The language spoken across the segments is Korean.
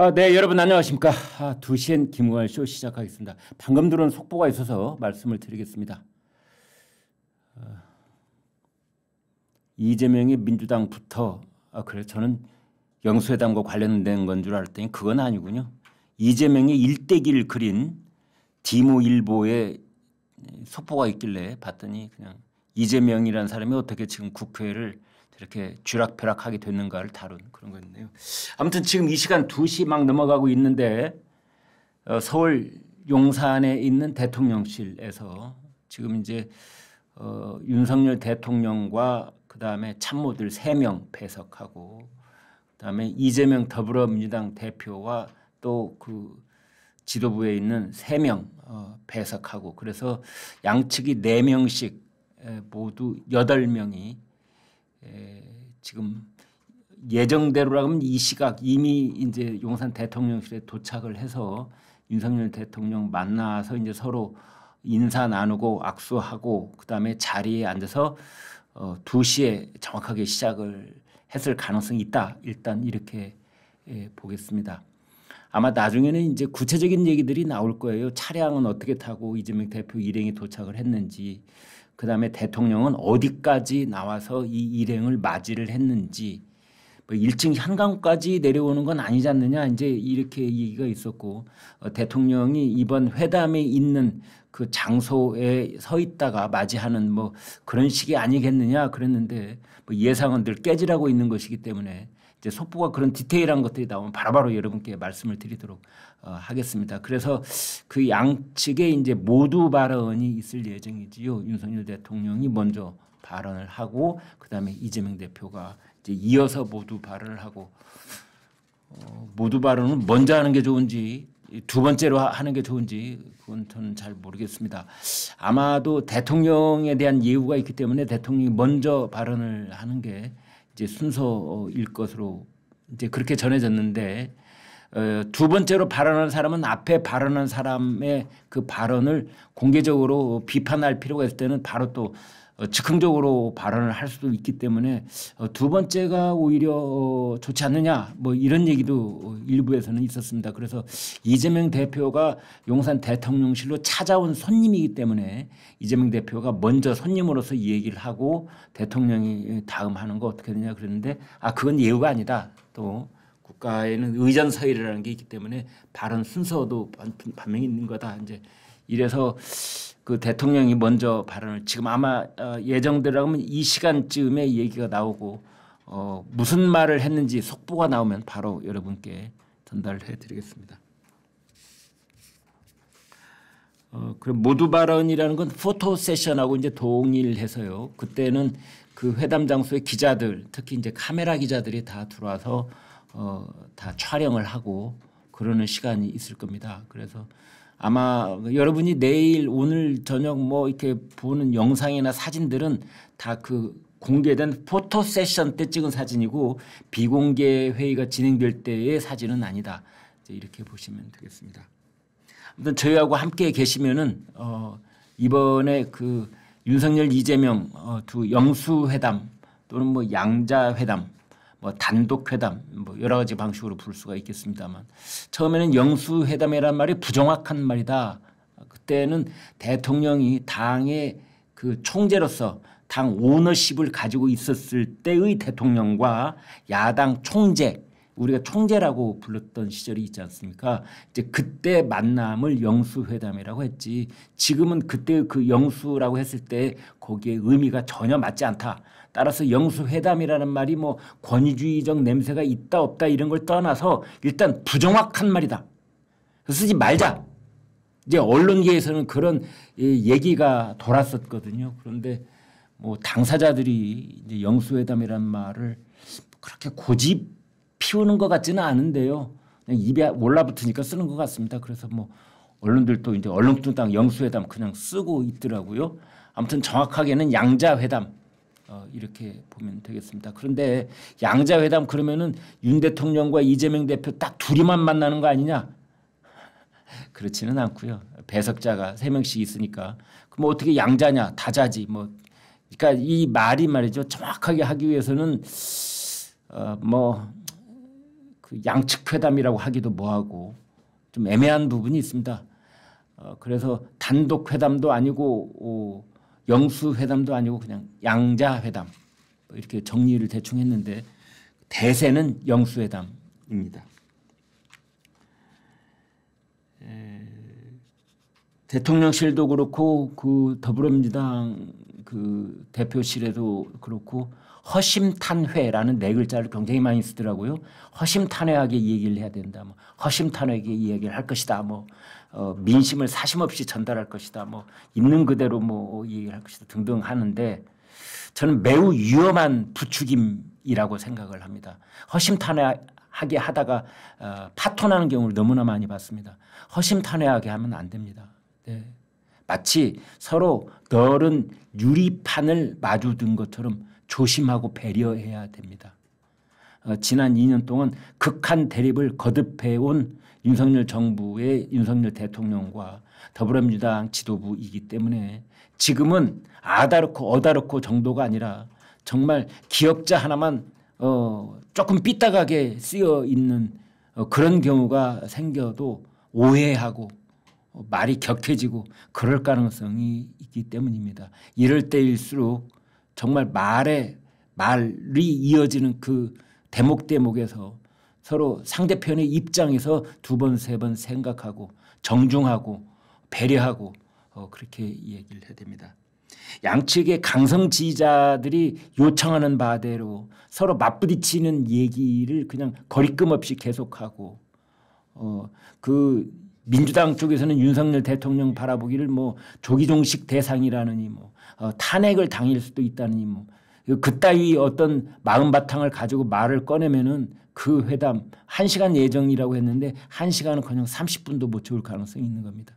아, 네, 여러분 안녕하십니까. 아, 2시엔 김우환 쇼 시작하겠습니다. 방금 들어온 속보가 있어서 말씀을 드리겠습니다. 아, 이재명이 민주당부터 아, 그래 저는 영수회담과 관련된 건 줄 알았더니 그건 아니군요. 이재명이 일대기를 그린 디모일보의 속보가 있길래 봤더니 그냥 이재명이라는 사람이 어떻게 지금 국회를 이렇게 쥐락펴락하게 됐는가를 다룬 그런 거였네요. 아무튼 지금 이 시간 2시 막 넘어가고 있는데 어 서울 용산에 있는 대통령실에서 지금 이제 어 윤석열 대통령과 그다음에 참모들 3명 배석하고 그다음에 이재명 더불어민주당 대표와 또그 지도부에 있는 3명 어 배석하고 그래서 양측이 4명씩 모두 8명이 예, 지금 예정대로라면 이 시각 이미 이제 용산 대통령실에 도착을 해서 윤석열 대통령 만나서 이제 서로 인사 나누고 악수하고 그다음에 자리에 앉아서 어 2시에 정확하게 시작을 했을 가능성이 있다. 일단 이렇게 예, 보겠습니다. 아마 나중에는 이제 구체적인 얘기들이 나올 거예요. 차량은 어떻게 타고 이재명 대표 일행이 도착을 했는지 그 다음에 대통령은 어디까지 나와서 이 일행을 맞이를 했는지 뭐 1층 현관까지 내려오는 건 아니지 않느냐 이제 이렇게 얘기가 있었고 어, 대통령이 이번 회담에 있는 그 장소에 서 있다가 맞이하는 뭐 그런 식이 아니겠느냐 그랬는데 뭐 예상은 늘 깨지라고 있는 것이기 때문에 이제 속보가 그런 디테일한 것들이 나오면 바로바로 여러분께 말씀을 드리도록 어, 하겠습니다. 그래서 그 양측에 이제 모두 발언이 있을 예정이지요. 윤석열 대통령이 먼저 발언을 하고 그다음에 이재명 대표가 이제 이어서 모두 발언을 하고 어, 모두 발언은 먼저 하는 게 좋은지 두 번째로 하는 게 좋은지 그건 저는 잘 모르겠습니다. 아마도 대통령에 대한 예우가 있기 때문에 대통령이 먼저 발언을 하는 게 이제 순서일 것으로 이제 그렇게 전해졌는데 어, 두 번째로 발언한 사람은 앞에 발언한 사람의 그 발언을 공개적으로 비판할 필요가 있을 때는 바로 또 어, 즉흥적으로 발언을 할 수도 있기 때문에 어, 두 번째가 오히려 어, 좋지 않느냐 뭐 이런 얘기도 일부에서는 있었습니다. 그래서 이재명 대표가 용산 대통령실로 찾아온 손님이기 때문에 이재명 대표가 먼저 손님으로서 이 얘기를 하고 대통령이 예, 다음 하는 거 어떻게 되냐 그랬는데 아 그건 예우가 아니다 또 국가에는 의전 서열이라는 게 있기 때문에 발언 순서도 반명이 있는 거다 이제 이래서 그 대통령이 먼저 발언을 지금 아마 어, 예정대로 하면 이 시간쯤에 얘기가 나오고 어 무슨 말을 했는지 속보가 나오면 바로 여러분께 전달해 드리겠습니다. 어 그럼 모두 발언이라는 건 포토 세션하고 이제 동일해서요. 그때는 그 회담 장소에 기자들 특히 이제 카메라 기자들이 다 들어와서 어다 촬영을 하고 그러는 시간이 있을 겁니다. 그래서 아마 여러분이 내일 오늘 저녁 뭐 이렇게 보는 영상이나 사진들은 다 그 공개된 포토 세션 때 찍은 사진이고 비공개 회의가 진행될 때의 사진은 아니다. 이렇게 보시면 되겠습니다. 아무튼 저희하고 함께 계시면은 어 이번에 그 윤석열 이재명 어두 영수 회담 또는 뭐 양자 회담 뭐 단독 회담 뭐 여러 가지 방식으로 볼 수가 있겠습니다만 처음에는 영수 회담이란 말이 부정확한 말이다. 그때는 대통령이 당의 그 총재로서 당 오너십을 가지고 있었을 때의 대통령과 야당 총재 우리가 총재라고 불렀던 시절이 있지 않습니까? 이제 그때 만남을 영수회담이라고 했지 지금은 그때 그 영수라고 했을 때 거기에 의미가 전혀 맞지 않다. 따라서 영수회담이라는 말이 뭐 권위주의적 냄새가 있다 없다 이런 걸 떠나서 일단 부정확한 말이다. 쓰지 말자. 이제 언론계에서는 그런 예, 얘기가 돌았었거든요. 그런데 뭐 당사자들이 이제 영수회담이란 말을 그렇게 고집 피우는 것 같지는 않은데요. 그냥 입에 올라붙으니까 쓰는 것 같습니다. 그래서 뭐 언론들도 이제 얼렁뚱땅 영수회담 그냥 쓰고 있더라고요. 아무튼 정확하게는 양자회담 어, 이렇게 보면 되겠습니다. 그런데 양자회담 그러면은 윤 대통령과 이재명 대표 딱 둘이만 만나는 거 아니냐? 그렇지는 않고요. 배석자가 세 명씩 있으니까 그럼 어떻게 양자냐 다자지 뭐 그러니까 이 말이 말이죠 정확하게 하기 위해서는 어, 뭐그 양측 회담이라고 하기도 뭐하고 좀 애매한 부분이 있습니다. 어, 그래서 단독 회담도 아니고 어, 영수회담도 아니고 그냥 양자회담 이렇게 정리를 대충 했는데 대세는 영수회담입니다. 대통령실도 그렇고 그 더불어민주당 그 대표실에도 그렇고 허심탄회라는 네 글자를 굉장히 많이 쓰더라고요. 허심탄회하게 얘기를 해야 된다. 뭐 허심탄회하게 얘기를 할 것이다. 뭐 어, 민심을 사심없이 전달할 것이다. 뭐 있는 그대로 뭐 얘기를 할 것이다 등등 하는데 저는 매우 위험한 부추김이라고 생각을 합니다. 허심탄회하게 하다가 어, 파토나는 경우를 너무나 많이 봤습니다. 허심탄회하게 하면 안 됩니다. 네. 마치 서로 넓은 유리판을 마주둔 것처럼 조심하고 배려해야 됩니다. 어, 지난 2년 동안 극한 대립을 거듭해온 윤석열 정부의 윤석열 대통령과 더불어민주당 지도부이기 때문에 지금은 아다르코 어다르코 정도가 아니라 정말 기억자 하나만 어, 조금 삐딱하게 쓰여 있는 어, 그런 경우가 생겨도 오해하고 어, 말이 격해지고 그럴 가능성이 있기 때문입니다. 이럴 때일수록 정말 말에 말이 이어지는 그 대목 대목에서 서로 상대편의 입장에서 두 번 세번 번 생각하고 정중하고 배려하고 어, 그렇게 얘기를 해야 됩니다. 양측의 강성 지지자들이 요청하는 바대로 서로 맞부딪히는 얘기를 그냥 거리낌 없이 계속하고 어, 그 민주당 쪽에서는 윤석열 대통령 바라보기를 뭐 조기종식 대상이라느니 뭐 어, 탄핵을 당일 수도 있다느니 뭐 그, 그따위 어떤 마음바탕을 가지고 말을 꺼내면은 그 회담 1시간 예정이라고 했는데 1시간은 그냥 30분도 못 채울 가능성이 있는 겁니다.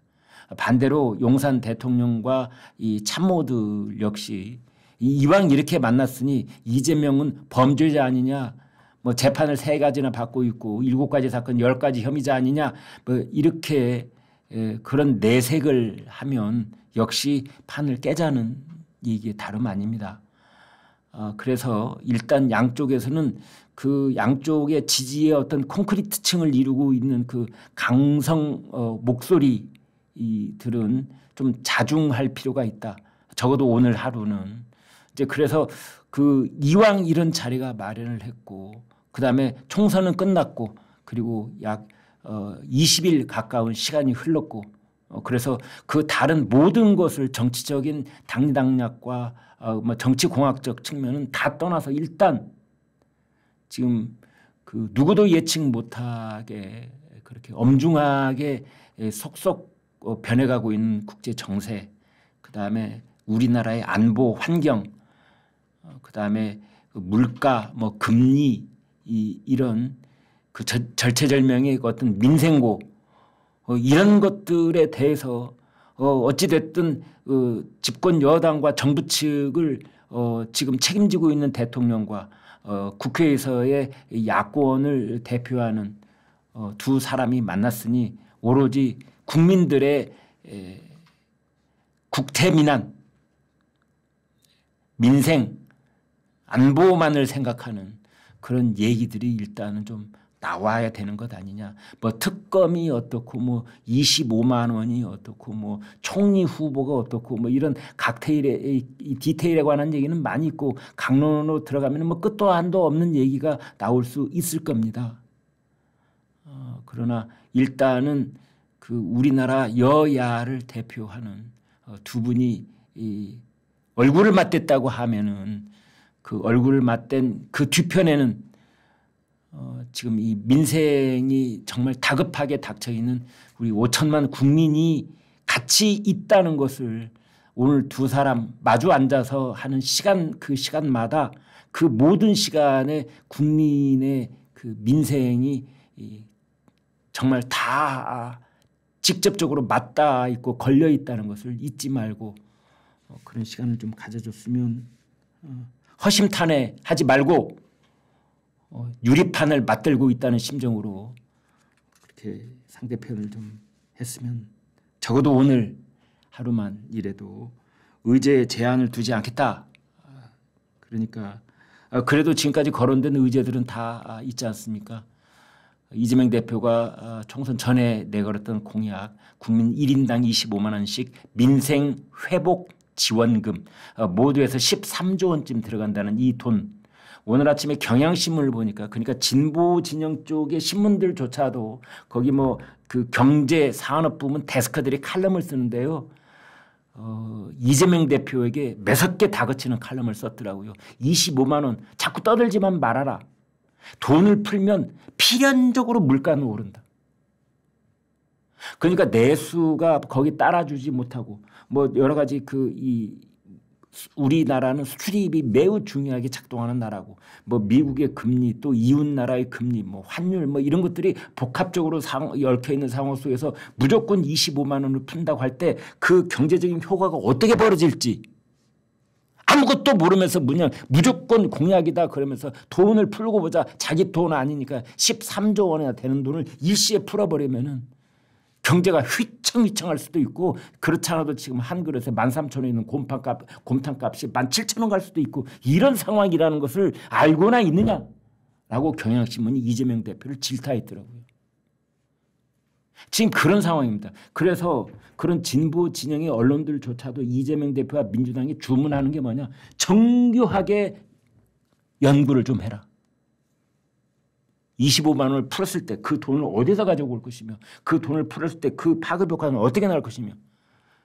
반대로 용산 대통령과 이 참모들 역시 이왕 이렇게 만났으니 이재명은 범죄자 아니냐 뭐 재판을 세 가지나 받고 있고 일곱 가지 사건 열 가지 혐의자 아니냐 뭐 이렇게 그런 내색을 하면 역시 판을 깨자는 얘기에 다름 아닙니다. 어, 그래서 일단 양쪽에서는 그 양쪽의 지지의 어떤 콘크리트 층을 이루고 있는 그 강성 어, 목소리들은 좀 자중할 필요가 있다. 적어도 오늘 하루는. 이제 그래서 그 이왕 이런 자리가 마련을 했고 그다음에 총선은 끝났고 그리고 약 어, 20일 가까운 시간이 흘렀고 어, 그래서 그 다른 모든 것을 정치적인 당리당략과 어, 뭐 정치공학적 측면은 다 떠나서 일단 지금 그 누구도 예측 못하게 그렇게 엄중하게 예, 속속 어, 변해가고 있는 국제 정세 그다음에 우리나라의 안보 환경 어, 그다음에 물가 뭐 금리 이 이런 그 저, 절체절명의 그 어떤 민생고 어, 이런 것들에 대해서 어, 어찌됐든 어, 집권 여당과 정부 측을 어, 지금 책임지고 있는 대통령과 어, 국회에서의 야권을 대표하는 어, 두 사람이 만났으니 오로지 국민들의 에, 국태민안 민생 안보만을 생각하는 그런 얘기들이 일단은 좀 나와야 되는 것 아니냐. 뭐 특검이 어떻고 뭐 25만 원이 어떻고 뭐 총리 후보가 어떻고 뭐 이런 각테일의 디테일에 관한 얘기는 많이 있고 강론으로 들어가면 뭐 끝도 한도 없는 얘기가 나올 수 있을 겁니다. 어, 그러나 일단은 그 우리나라 여야를 대표하는 어, 두 분이 이 얼굴을 맞댔다고 하면은 그 얼굴 을 맞댄 그 뒤편에는 어 지금 이 민생이 정말 다급하게 닥쳐 있는 우리 5천만 국민이 같이 있다는 것을 오늘 두 사람 마주 앉아서 하는 시간 그 시간마다 그 모든 시간에 국민의 그 민생이 정말 다 직접적으로 맞닿아 있고 걸려 있다는 것을 잊지 말고 어, 그런 시간을 좀 가져줬으면 어, 허심탄회 하지 말고 어, 유리판을 맞들고 있다는 심정으로 그렇게 상대편을 좀 했으면 적어도 오늘 하루만 이래도 의제 제한을 두지 않겠다. 그러니까 어, 그래도 지금까지 거론된 의제들은 다 아, 있지 않습니까? 이재명 대표가 아, 총선 전에 내걸었던 공약 국민 1인당 25만 원씩 민생 회복 지원금 어, 모두에서 13조 원쯤 들어간다는 이 돈 오늘 아침에 경향신문을 보니까 그러니까 진보 진영 쪽의 신문들조차도 거기 뭐 그 경제 산업 부문 데스크들이 칼럼을 쓰는데요. 어, 이재명 대표에게 매섭게 다그치는 칼럼을 썼더라고요. 25만 원 자꾸 떠들지만 말아라. 돈을 풀면 필연적으로 물가는 오른다. 그러니까 내수가 거기 따라주지 못하고 뭐 여러 가지 그 이 우리나라는 수출입이 매우 중요하게 작동하는 나라고 뭐 미국의 금리 또 이웃 나라의 금리 뭐 환율 뭐 이런 것들이 복합적으로 상, 얽혀 있는 상황 속에서 무조건 25만 원을 푼다고 할 때 그 경제적인 효과가 어떻게 벌어질지 아무것도 모르면서 그냥 무조건 공약이다 그러면서 돈을 풀고 보자 자기 돈 아니니까 13조 원이나 되는 돈을 일시에 풀어버리면은 경제가 휘청휘청할 수도 있고 그렇지 않아도 지금 한 그릇에 만 삼천 원에 있는 곰탕값, 곰탕값이 만 칠천 원 갈 수도 있고 이런 상황이라는 것을 알고나 있느냐라고 경향신문이 이재명 대표를 질타했더라고요. 지금 그런 상황입니다. 그래서 그런 진보 진영의 언론들조차도 이재명 대표와 민주당이 주문하는 게 뭐냐. 정교하게 연구를 좀 해라. 25만 원을 풀었을 때 그 돈을 어디서 가져올 것이며 그 돈을 풀었을 때 그 파급 효과는 어떻게 나올 것이며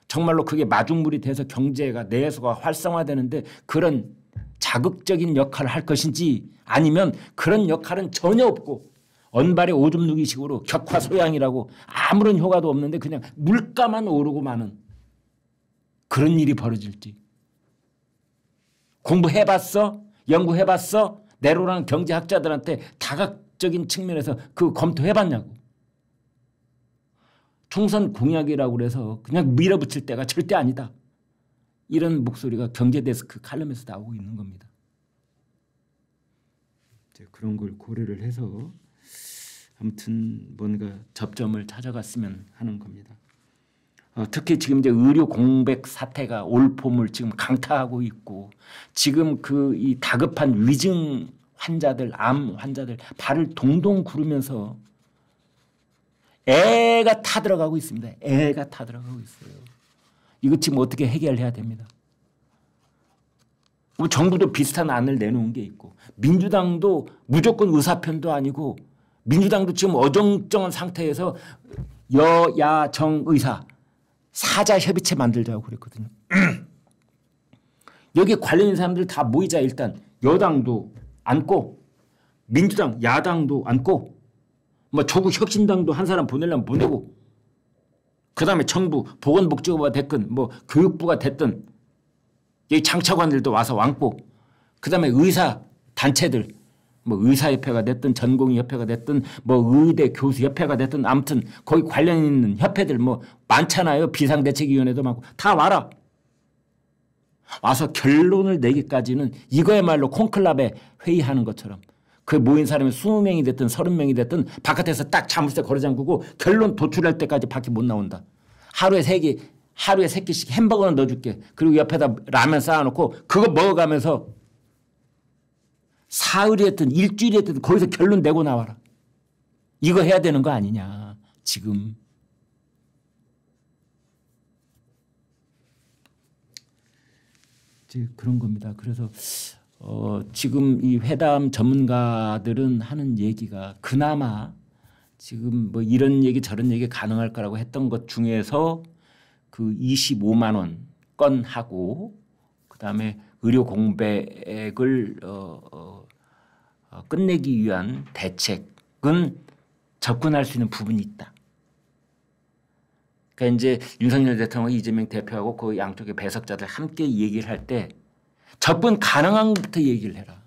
정말로 그게 마중물이 돼서 경제가 내수가 활성화되는데 그런 자극적인 역할을 할 것인지 아니면 그런 역할은 전혀 없고 언발의 오줌 누기식으로 격화 소양이라고 아무런 효과도 없는데 그냥 물가만 오르고 마는 그런 일이 벌어질지 공부해봤어? 연구해봤어? 내로라는 경제학자들한테 다각 적인 측면에서 그 검토해봤냐고. 총선 공약이라고 그래서 그냥 밀어붙일 때가 절대 아니다. 이런 목소리가 경제데스크 칼럼에서 나오고 있는 겁니다. 그런 걸 고려를 해서 아무튼 뭔가 접점을 찾아갔으면 하는 겁니다. 어, 특히 지금 이제 의료 공백 사태가 올폼을 지금 강타하고 있고 지금 그 이 다급한 위증 환자들, 암 환자들 발을 동동 구르면서 애가 타들어가고 있습니다. 애가 타들어가고 있어요. 이거 지금 어떻게 해결해야 됩니다. 뭐 정부도 비슷한 안을 내놓은 게 있고 민주당도 무조건 의사편도 아니고 민주당도 지금 어정쩡한 상태에서 여야정 의사 사자 협의체 만들자고 그랬거든요. 여기 관련 있는 사람들 다 모이자 일단 여당도 안고 민주당 야당도 안고 뭐 조국 혁신당도 한 사람 보내려면 보내고 그 다음에 정부 보건복지부가 됐건 뭐 교육부가 됐든 여기 장차관들도 와서 안고 그 다음에 의사 단체들 뭐 의사협회가 됐든 전공의협회가 됐든 뭐 의대 교수협회가 됐든 아무튼 거기 관련 있는 협회들 뭐 많잖아요. 비상대책위원회도 많고 다 와라. 와서 결론을 내기까지는 이거야말로 콩클럽에 회의하는 것처럼 그 모인 사람이 20명이 됐든 30명이 됐든 바깥에서 딱 자물쇠 걸어 잠그고 결론 도출할 때까지 밖에 못 나온다. 하루에 세 개 하루에 세 끼씩 햄버거는 넣어줄게. 그리고 옆에다 라면 쌓아놓고 그거 먹어가면서 사흘이 했든 일주일이 했든 거기서 결론 내고 나와라. 이거 해야 되는 거 아니냐 지금. 이제 그런 겁니다. 그래서 어, 지금 이 회담 전문가들은 하는 얘기가 그나마 지금 뭐 이런 얘기 저런 얘기 가능할 까라고 했던 것 중에서 그 25만 원 건하고 그다음에 의료 공백을 어, 어, 어, 끝내기 위한 대책은 접근할 수 있는 부분이 있다. 그러니까 이제 윤석열 대통령이 이재명 대표하고 그 양쪽의 배석자들 함께 얘기를 할 때 접근 가능한 것부터 얘기를 해라.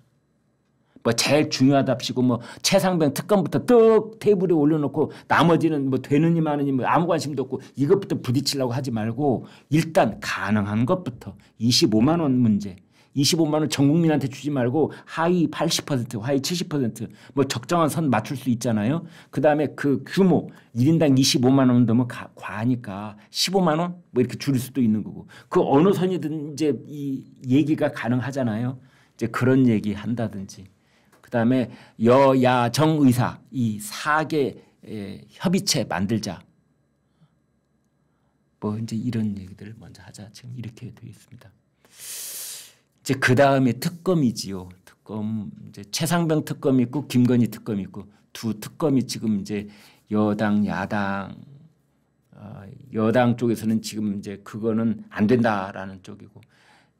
뭐 제일 중요하답시고 뭐 최상병 특검부터 떡 테이블에 올려놓고 나머지는 뭐 되느니 마느니 뭐 아무 관심도 없고 이것부터 부딪히려고 하지 말고 일단 가능한 것부터 25만 원 문제 25만 원 전 국민한테 주지 말고 하위 80% 하위 70%뭐 적정한 선 맞출 수 있잖아요. 그다음에 그 규모 1인당 25만 원 넘으면 가, 과하니까 15만 원 뭐 이렇게 줄일 수도 있는 거고 그 어느 선이든 이제 이 얘기가 가능하잖아요. 이제 그런 얘기 한다든지 그다음에 여야정 의사 이 4개 협의체 만들자. 뭐 이제 이런 얘기들 먼저 하자 지금 이렇게 되어 있습니다. 이제 그 다음에 특검이지요. 특검 이제 최상병 특검 있고 김건희 특검 있고 두 특검이 지금 이제 여당 야당 어, 여당 쪽에서는 지금 이제 그거는 안 된다라는 쪽이고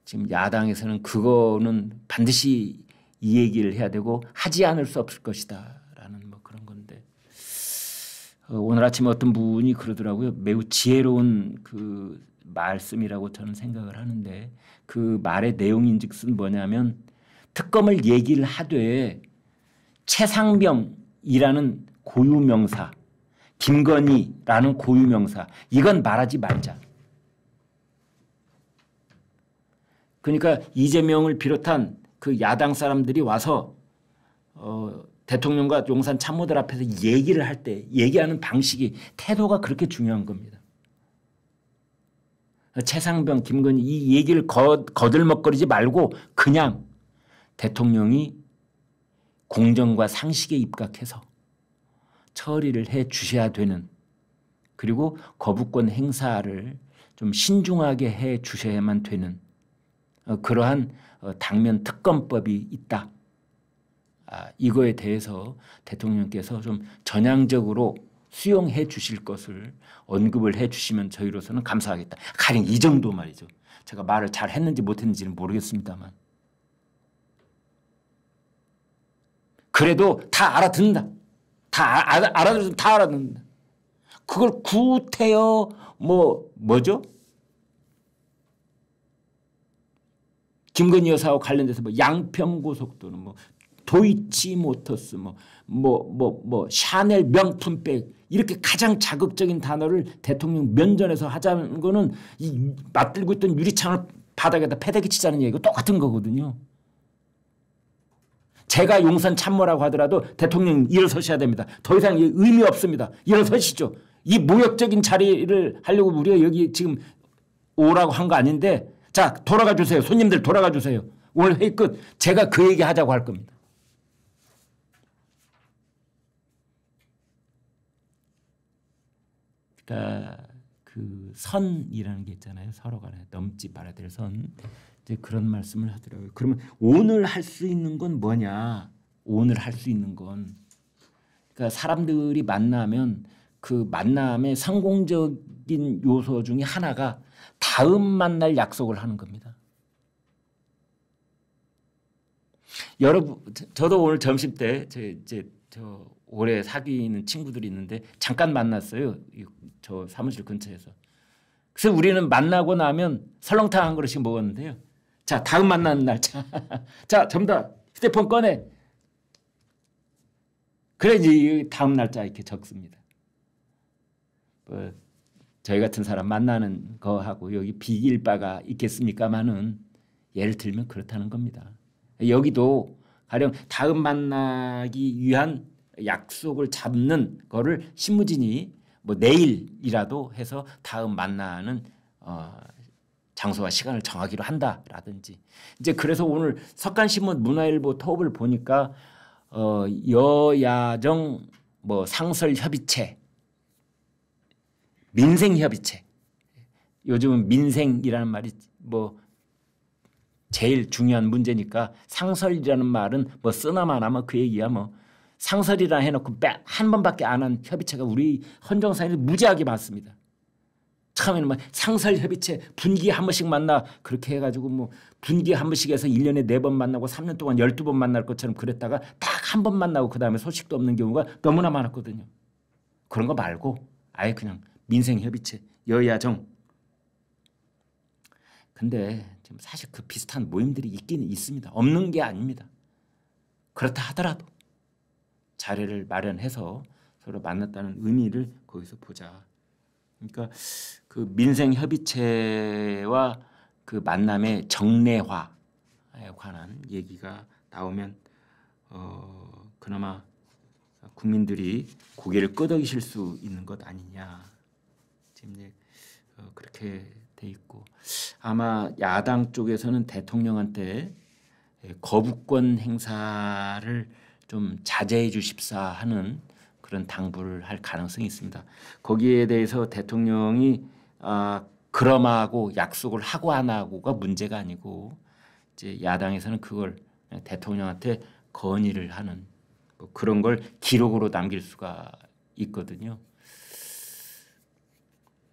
지금 야당에서는 그거는 반드시 이 얘기를 해야 되고 하지 않을 수 없을 것이다라는 뭐 그런 건데 어, 오늘 아침에 어떤 분이 그러더라고요 매우 지혜로운 그 말씀이라고 저는 생각을 하는데 그 말의 내용인즉슨 뭐냐면 특검을 얘기를 하되 최상병이라는 고유명사 김건희라는 고유명사 이건 말하지 말자. 그러니까 이재명을 비롯한 그 야당 사람들이 와서 어 대통령과 용산 참모들 앞에서 얘기를 할 때 얘기하는 방식이 태도가 그렇게 중요한 겁니다. 최상병, 김건 이 얘기를 거, 거들먹거리지 말고 그냥 대통령이 공정과 상식에 입각해서 처리를 해 주셔야 되는 그리고 거부권 행사를 좀 신중하게 해 주셔야만 되는 어, 그러한 어, 당면 특검법이 있다. 아, 이거에 대해서 대통령께서 좀 전향적으로 수용해 주실 것을 언급을 해 주시면 저희로서는 감사하겠다. 가령 이 정도 말이죠. 제가 말을 잘 했는지 못했는지는 모르겠습니다만. 그래도 다 알아듣는다. 다 아, 아, 알아듣으면 다 알아듣는다. 그걸 구태여 뭐 뭐죠? 김건희 여사와 관련돼서 뭐양평고속도는뭐 도이치 모터스 뭐뭐뭐뭐 뭐, 뭐, 뭐, 샤넬 명품백 이렇게 가장 자극적인 단어를 대통령 면전에서 하자는 거는 이 맞들고 있던 유리창을 바닥에다 패대기 치자는 얘기가 똑같은 거거든요. 제가 용산 참모라고 하더라도 대통령 일어서셔야 됩니다. 더 이상 의미 없습니다. 일어서시죠. 이 모욕적인 자리를 하려고 우리가 여기 지금 오라고 한 거 아닌데 자 돌아가 주세요. 손님들 돌아가 주세요. 오늘 회의 끝 제가 그 얘기 하자고 할 겁니다. 그러니까 그 선이라는 게 있잖아요. 서로 간에 넘지 말아야 될 선. 이제 그런 말씀을 하더라고요. 그러면 오늘 할 수 있는 건 뭐냐? 오늘 할 수 있는 건 그러니까 사람들이 만나면 그 만남의 성공적인 요소 중에 하나가 다음 만날 약속을 하는 겁니다. 여러분 저도 오늘 점심 때 제, 제, 저 오래 사귀는 친구들이 있는데 잠깐 만났어요. 저 사무실 근처에서. 그래서 우리는 만나고 나면 설렁탕 한 그릇씩 먹었는데요. 자, 다음 만나는 날짜. 자, 전부 다 휴대폰 꺼내. 그래야지 다음 날짜 이렇게 적습니다. 뭐 저희 같은 사람 만나는 거하고 여기 비길 바가 있겠습니까마는 예를 들면 그렇다는 겁니다. 여기도 가령 다음 만나기 위한 약속을 잡는 거를 신무진이 뭐 내일이라도 해서 다음 만나는 어 장소와 시간을 정하기로 한다라든지 이제 그래서 오늘 석간신문 문화일보 톱을 보니까 어 여야정 뭐 상설 협의체 민생 협의체 요즘은 민생이라는 말이 뭐 제일 중요한 문제니까 상설이라는 말은 뭐 쓰나 마나 뭐그 얘기야 뭐 상설이라 해놓고 한 번밖에 안 한 협의체가 우리 헌정사에는 무지하게 많습니다. 처음에는 막 상설 협의체 분기 한 번씩 만나 그렇게 해가지고 뭐 분기 한 번씩 해서 1년에 4번 만나고 3년 동안 12번 만날 것처럼 그랬다가 딱 한 번 만나고 그 다음에 소식도 없는 경우가 너무나 많았거든요. 그런 거 말고 아예 그냥 민생협의체 여야정 근데 지금 사실 그 비슷한 모임들이 있긴 있습니다. 없는 게 아닙니다. 그렇다 하더라도 자리를 마련해서 서로 만났다는 의미를 거기서 보자. 그러니까 그 민생 협의체와 그 만남의 정례화에 관한 얘기가 나오면 어 그나마 국민들이 고개를 끄덕이실 수 있는 것 아니냐 지금 이제 어 그렇게 돼 있고 아마 야당 쪽에서는 대통령한테 거부권 행사를 좀 자제해 주십사 하는 그런 당부를 할 가능성이 있습니다. 거기에 대해서 대통령이 아, 그럼하고 약속을 하고 안 하고가 문제가 아니고 이제 야당에서는 그걸 대통령한테 건의를 하는 뭐 그런 걸 기록으로 남길 수가 있거든요.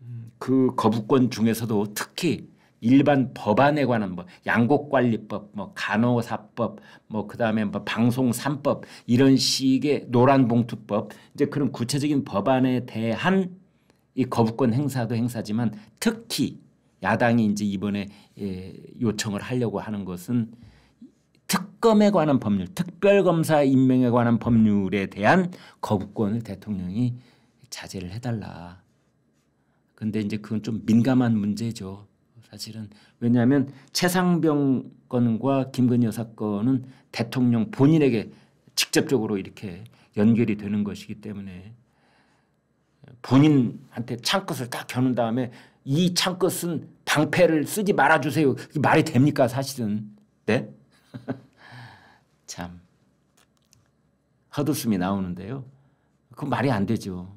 음, 그 거부권 중에서도 특히 일반 법안에 관한 뭐 양곡관리법, 뭐 간호사법, 뭐 그다음에 뭐 방송산법 이런 식의 노란봉투법 이제 그런 구체적인 법안에 대한 이 거부권 행사도 행사지만 특히 야당이 이제 이번에 예, 요청을 하려고 하는 것은 특검에 관한 법률, 특별검사 임명에 관한 법률에 대한 거부권을 대통령이 자제를 해달라. 근데 이제 그건 좀 민감한 문제죠. 사실은 왜냐하면 최상병 건과 김건희 여사 건은 대통령 본인에게 직접적으로 이렇게 연결이 되는 것이기 때문에 본인한테 창끝을 딱 겨눈 다음에 이 창끝은 방패를 쓰지 말아주세요. 말이 됩니까 사실은. 네? 참 헛웃음이 나오는데요. 그 말이 안 되죠.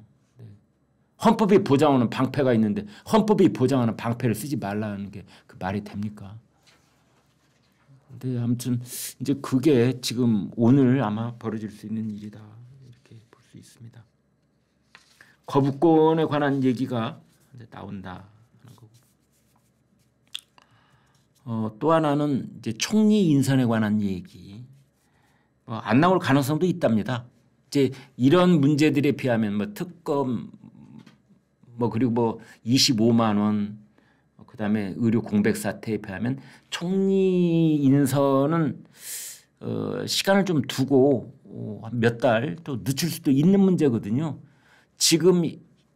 헌법이 보장하는 방패가 있는데 헌법이 보장하는 방패를 쓰지 말라는 게 그 말이 됩니까? 근데 아무튼 이제 그게 지금 오늘 아마 벌어질 수 있는 일이다 이렇게 볼 수 있습니다. 거부권에 관한 얘기가 이제 나온다 하는 거고. 어, 또 하나는 이제 총리 인선에 관한 얘기. 어, 안 나올 가능성도 있답니다. 이제 이런 문제들에 비하면 뭐 특검 뭐 그리고 뭐 25만 원 어, 그다음에 의료 공백 사태에 비하면 총리 인선은 어 시간을 좀 두고 어, 몇달 또 늦출 수도 있는 문제거든요. 지금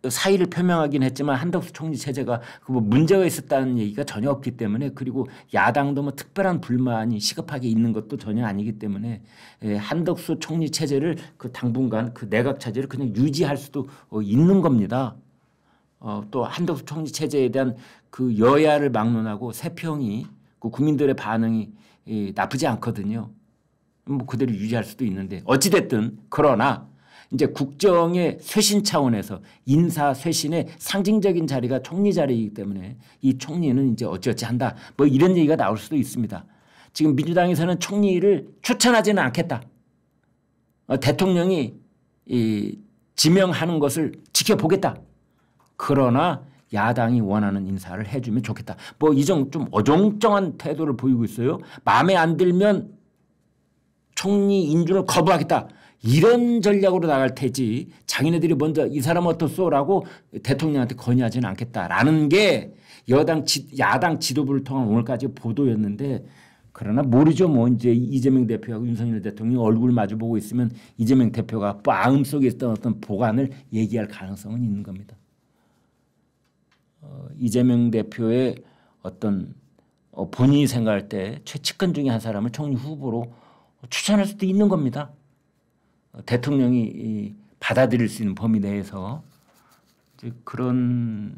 사의를 표명하긴 했지만 한덕수 총리 체제가 그뭐 문제가 있었다는 얘기가 전혀 없기 때문에 그리고 야당도 뭐 특별한 불만이 시급하게 있는 것도 전혀 아니기 때문에 예, 한덕수 총리 체제를 그 당분간 그 내각 체제를 그냥 유지할 수도 어, 있는 겁니다. 어, 또 한덕수 총리 체제에 대한 그 여야를 막론하고 세평이 그 국민들의 반응이 이, 나쁘지 않거든요. 뭐 그대로 유지할 수도 있는데 어찌됐든 그러나 이제 국정의 쇄신 차원에서 인사 쇄신의 상징적인 자리가 총리 자리이기 때문에 이 총리는 이제 어찌어찌 한다 뭐 이런 얘기가 나올 수도 있습니다. 지금 민주당에서는 총리를 추천하지는 않겠다. 어, 대통령이 이 지명하는 것을 지켜보겠다. 그러나 야당이 원하는 인사를 해주면 좋겠다. 뭐 이정 좀 어정쩡한 태도를 보이고 있어요. 마음에 안 들면 총리 인준을 거부하겠다. 이런 전략으로 나갈 테지 자기네들이 먼저 이 사람 어떻소라고 대통령한테 건의하지는 않겠다라는 게 여당 지, 야당 지도부를 통한 오늘까지 보도였는데 그러나 모르죠 뭐 이제 이재명 대표하고 윤석열 대통령 얼굴 마주보고 있으면 이재명 대표가 마음속에 있던 어떤 보관을 얘기할 가능성은 있는 겁니다. 어, 이재명 대표의 어떤 어, 본인이 생각할 때 최측근 중에 한 사람을 총리 후보로 추천할 수도 있는 겁니다. 어, 대통령이 받아들일 수 있는 범위 내에서 그런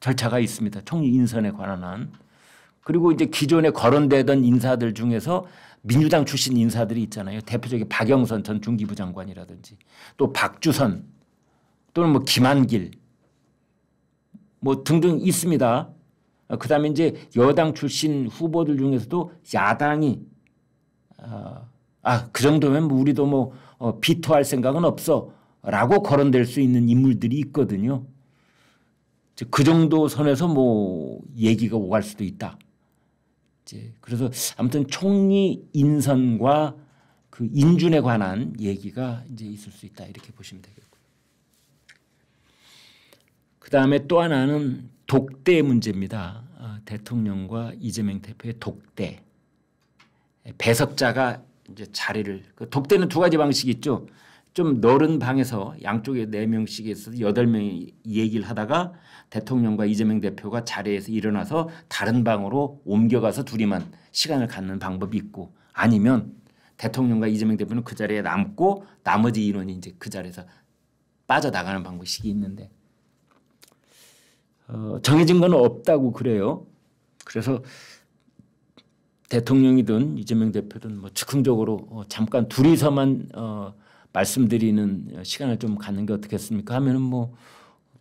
절차가 있습니다. 총리 인선에 관한 한. 그리고 이제 기존에 거론되던 인사들 중에서 민주당 출신 인사들이 있잖아요. 대표적인 박영선 전 중기부 장관이라든지 또 박주선 또는 뭐 김한길 뭐 등등 있습니다. 그 다음에 이제 여당 출신 후보들 중에서도 야당이 아, 아 그 정도면 뭐 우리도 뭐 어, 비토할 생각은 없어 라고 거론될 수 있는 인물들이 있거든요. 그 정도 선에서 뭐 얘기가 오갈 수도 있다. 이제 그래서 아무튼 총리 인선과 그 인준에 관한 얘기가 이제 있을 수 있다 이렇게 보시면 되겠습니다. 그 다음에 또 하나는 독대 문제입니다. 어, 대통령과 이재명 대표의 독대. 배석자가 이제 자리를 그 독대는 두 가지 방식이 있죠. 좀 넓은 방에서 양쪽에 네 명씩 있서여 명이 얘기를 하다가 대통령과 이재명 대표가 자리에서 일어나서 다른 방으로 옮겨가서 둘이만 시간을 갖는 방법이 있고 아니면 대통령과 이재명 대표는 그 자리에 남고 나머지 인원이 이제 그 자리에서 빠져나가는 방식이 있는데 어, 정해진 건 없다고 그래요. 그래서 대통령이든 이재명 대표든 뭐 즉흥적으로 어, 잠깐 둘이서만 어, 말씀드리는 시간을 좀 갖는 게 어떻겠습니까 하면은 뭐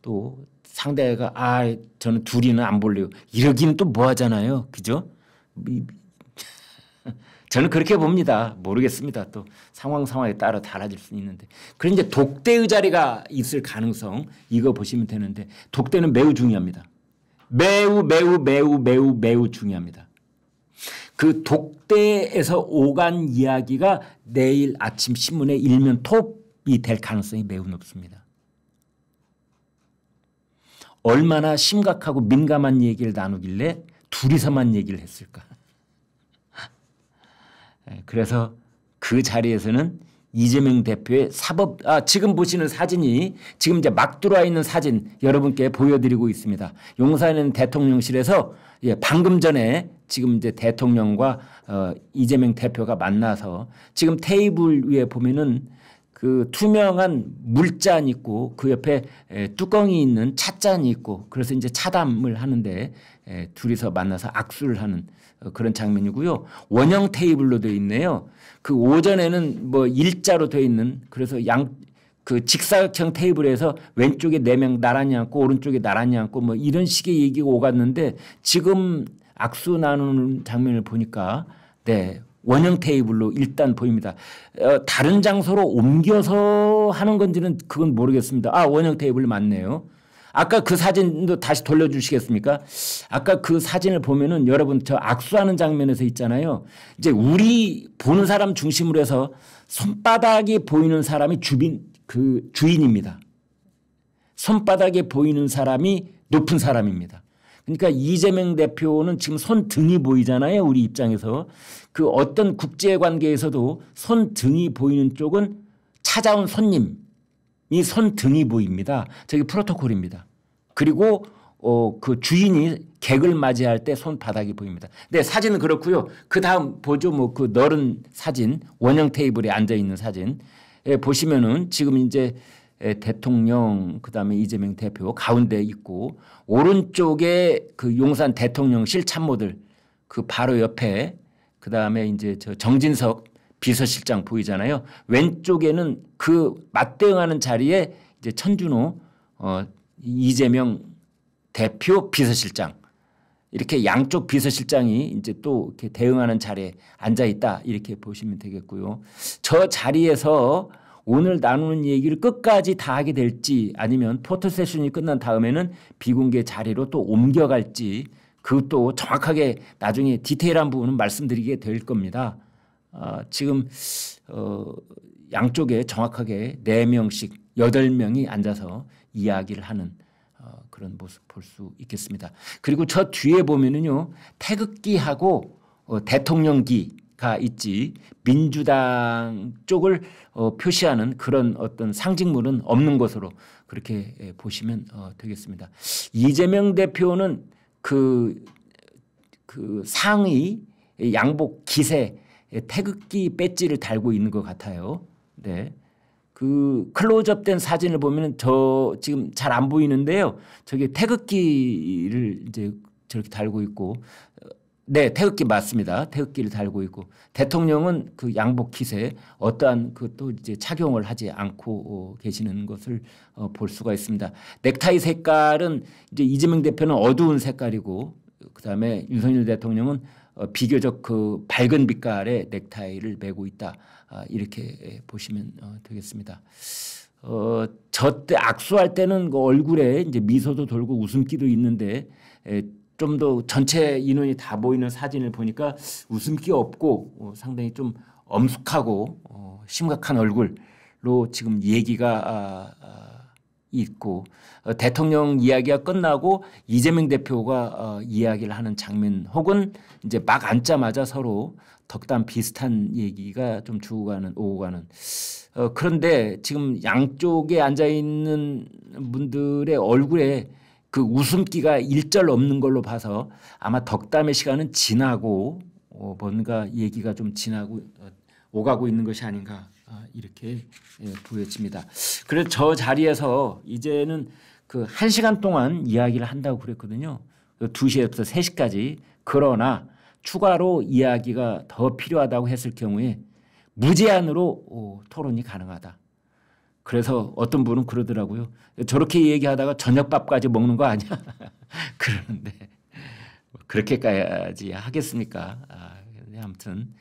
또 상대가 아 저는 둘이는 안 볼래요 이러기는 또 뭐 하잖아요 그죠 저는 그렇게 봅니다. 모르겠습니다. 또 상황 상황에 따라 달라질 수 있는데. 그런 이제 독대의 자리가 있을 가능성 이거 보시면 되는데 독대는 매우 중요합니다. 매우 매우 매우 매우 매우 중요합니다. 그 독대에서 오간 이야기가 내일 아침 신문에 일면 톱이 될 가능성이 매우 높습니다. 얼마나 심각하고 민감한 얘기를 나누길래 둘이서만 얘기를 했을까. 예, 그래서 그 자리에서는 이재명 대표의 사법 아 지금 보시는 사진이 지금 이제 막 들어와 있는 사진 여러분께 보여드리고 있습니다. 용산에는 대통령실에서 예, 방금 전에 지금 이제 대통령과 어, 이재명 대표가 만나서 지금 테이블 위에 보면은 그 투명한 물잔 있고 그 옆에 에, 예, 뚜껑이 있는 찻잔이 있고 그래서 이제 차담을 하는데 에, 예, 둘이서 만나서 악수를 하는 어, 그런 장면이고요. 원형 테이블로 되어 있네요. 그 오전에는 뭐 일자로 되어 있는 그래서 양그 직사각형 테이블에서 왼쪽에 네 명 나란히 앉고 오른쪽에 나란히 앉고 뭐 이런 식의 얘기가 오갔는데 지금 악수 나누는 장면을 보니까 네 원형 테이블로 일단 보입니다. 어, 다른 장소로 옮겨서 하는 건지는 그건 모르겠습니다. 아 원형 테이블 맞네요. 아까 그 사진도 다시 돌려주시겠습니까? 아까 그 사진을 보면은 여러분 저 악수하는 장면에서 있잖아요. 이제 우리 보는 사람 중심으로 해서 손바닥이 보이는 사람이 주빈 그 주인입니다. 손바닥에 보이는 사람이 높은 사람입니다. 그러니까 이재명 대표는 지금 손등이 보이잖아요. 우리 입장에서. 그 어떤 국제 관계에서도 손등이 보이는 쪽은 찾아온 손님 이손등이 보입니다. 저게 프로토콜입니다. 그리고 어, 그 주인이 객을 맞이할 때 손바닥이 보입니다. 네, 사진은 그렇고요. 그 다음 보죠. 뭐그 너른 사진, 원형 테이블에 앉아 있는 사진. 예, 보시면은 지금 이제 예, 대통령 그다음에 이재명 대표 가운데 있고 오른쪽에 그 용산 대통령실 참모들 그 바로 옆에 그다음에 이제 저 정진석 비서실장 보이잖아요. 왼쪽에는 그 맞대응하는 자리에 이제 천준호 어, 이재명 대표 비서실장 이렇게 양쪽 비서실장이 이제 또 이렇게 대응하는 자리에 앉아 있다 이렇게 보시면 되겠고요. 저 자리에서 오늘 나누는 얘기를 끝까지 다 하게 될지 아니면 포토 세션이 끝난 다음에는 비공개 자리로 또 옮겨갈지 그것도 정확하게 나중에 디테일한 부분은 말씀드리게 될 겁니다. 아, 지금 어, 양쪽에 정확하게 4명씩 8명이 앉아서 이야기를 하는 어, 그런 모습 볼 수 있겠습니다. 그리고 저 뒤에 보면은요 태극기하고 어, 대통령기가 있지 민주당 쪽을 어, 표시하는 그런 어떤 상징물은 없는 것으로 그렇게 예, 보시면 어, 되겠습니다. 이재명 대표는 그, 그 상의 양복 기세 예, 태극기 배지를 달고 있는 것 같아요. 네. 그 클로즈업된 사진을 보면 저 지금 잘 안 보이는데요. 저게 태극기를 이제 저렇게 달고 있고 네, 태극기 맞습니다. 태극기를 달고 있고 대통령은 그 양복 킷에 어떠한 그것도 이제 착용을 하지 않고 어, 계시는 것을 어, 볼 수가 있습니다. 넥타이 색깔은 이제 이재명 대표는 어두운 색깔이고 그다음에 윤석열 대통령은 어, 비교적 그 밝은 빛깔의 넥타이를 메고 있다. 아, 이렇게 예, 보시면 어, 되겠습니다. 어, 저때 악수할 때는 그 얼굴에 이제 미소도 돌고 웃음기도 있는데 예, 좀더 전체 인원이 다 보이는 사진을 보니까 웃음기 없고 어, 상당히 좀 엄숙하고 어, 심각한 얼굴로 지금 얘기가 아, 아, 있고 어, 대통령 이야기가 끝나고 이재명 대표가 어, 이야기를 하는 장면 혹은 이제 막 앉자마자 서로 덕담 비슷한 얘기가 좀 주고가는 오고가는 어, 그런데 지금 양쪽에 앉아 있는 분들의 얼굴에 그 웃음기가 일절 없는 걸로 봐서 아마 덕담의 시간은 지나고 뭔가 얘기가 좀 지나고 오가고 있는 것이 아닌가 아, 이렇게 예, 보여집니다. 그래서 저 자리에서 이제는 그 1시간 동안 이야기를 한다고 그랬거든요. 2시부터 3시까지 그러나 추가로 이야기가 더 필요하다고 했을 경우에 무제한으로 토론이 가능하다. 그래서 어떤 분은 그러더라고요. 저렇게 얘기하다가 저녁밥까지 먹는 거 아니야? 그러는데 그렇게까지 하겠습니까? 아, 네, 아무튼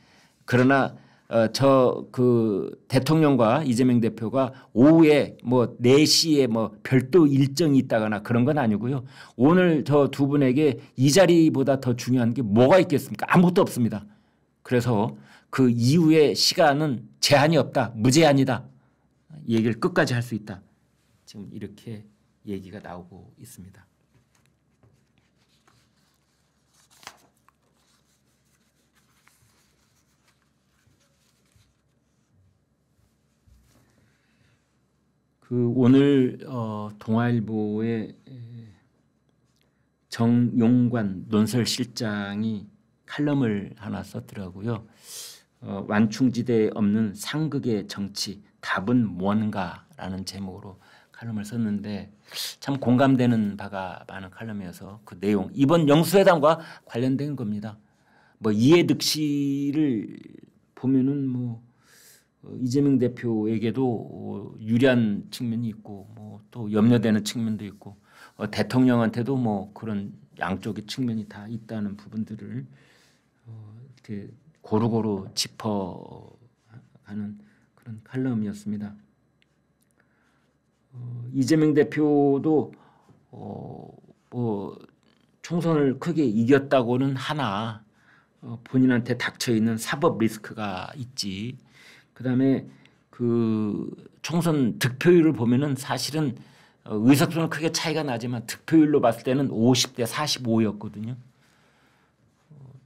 그러나 어, 저그 대통령과 이재명 대표가 오후에 뭐 4시에 뭐 별도 일정이 있다거나 그런 건 아니고요. 오늘 저 두 분에게 이 자리보다 더 중요한 게 뭐가 있겠습니까? 아무것도 없습니다. 그래서 그 이후의 시간은 제한이 없다. 무제한이다. 얘기를 끝까지 할 수 있다. 지금 이렇게 얘기가 나오고 있습니다. 그 오늘 어, 동아일보의 정용관 논설실장이 칼럼을 하나 썼더라고요. 어, 완충지대 없는 상극의 정치 답은 뭔가라는 제목으로 칼럼을 썼는데 참 공감되는 바가 많은 칼럼이어서 그 내용 이번 영수회담과 관련된 겁니다. 뭐 이해득실을 보면은 뭐 어, 이재명 대표에게도 어, 유리한 측면이 있고 뭐또 염려되는 측면도 있고 어, 대통령한테도 뭐 그런 양쪽의 측면이 다 있다는 부분들을 이렇게 고루고루 짚어가는 그런 칼럼이었습니다. 이재명 대표도 뭐 총선을 크게 이겼다고는 하나 본인한테 닥쳐 있는 사법 리스크가 있지 그다음에 그 총선 득표율을 보면은 사실은 어, 의석수는 크게 차이가 나지만 득표율로 봤을 때는 50대 45였거든요.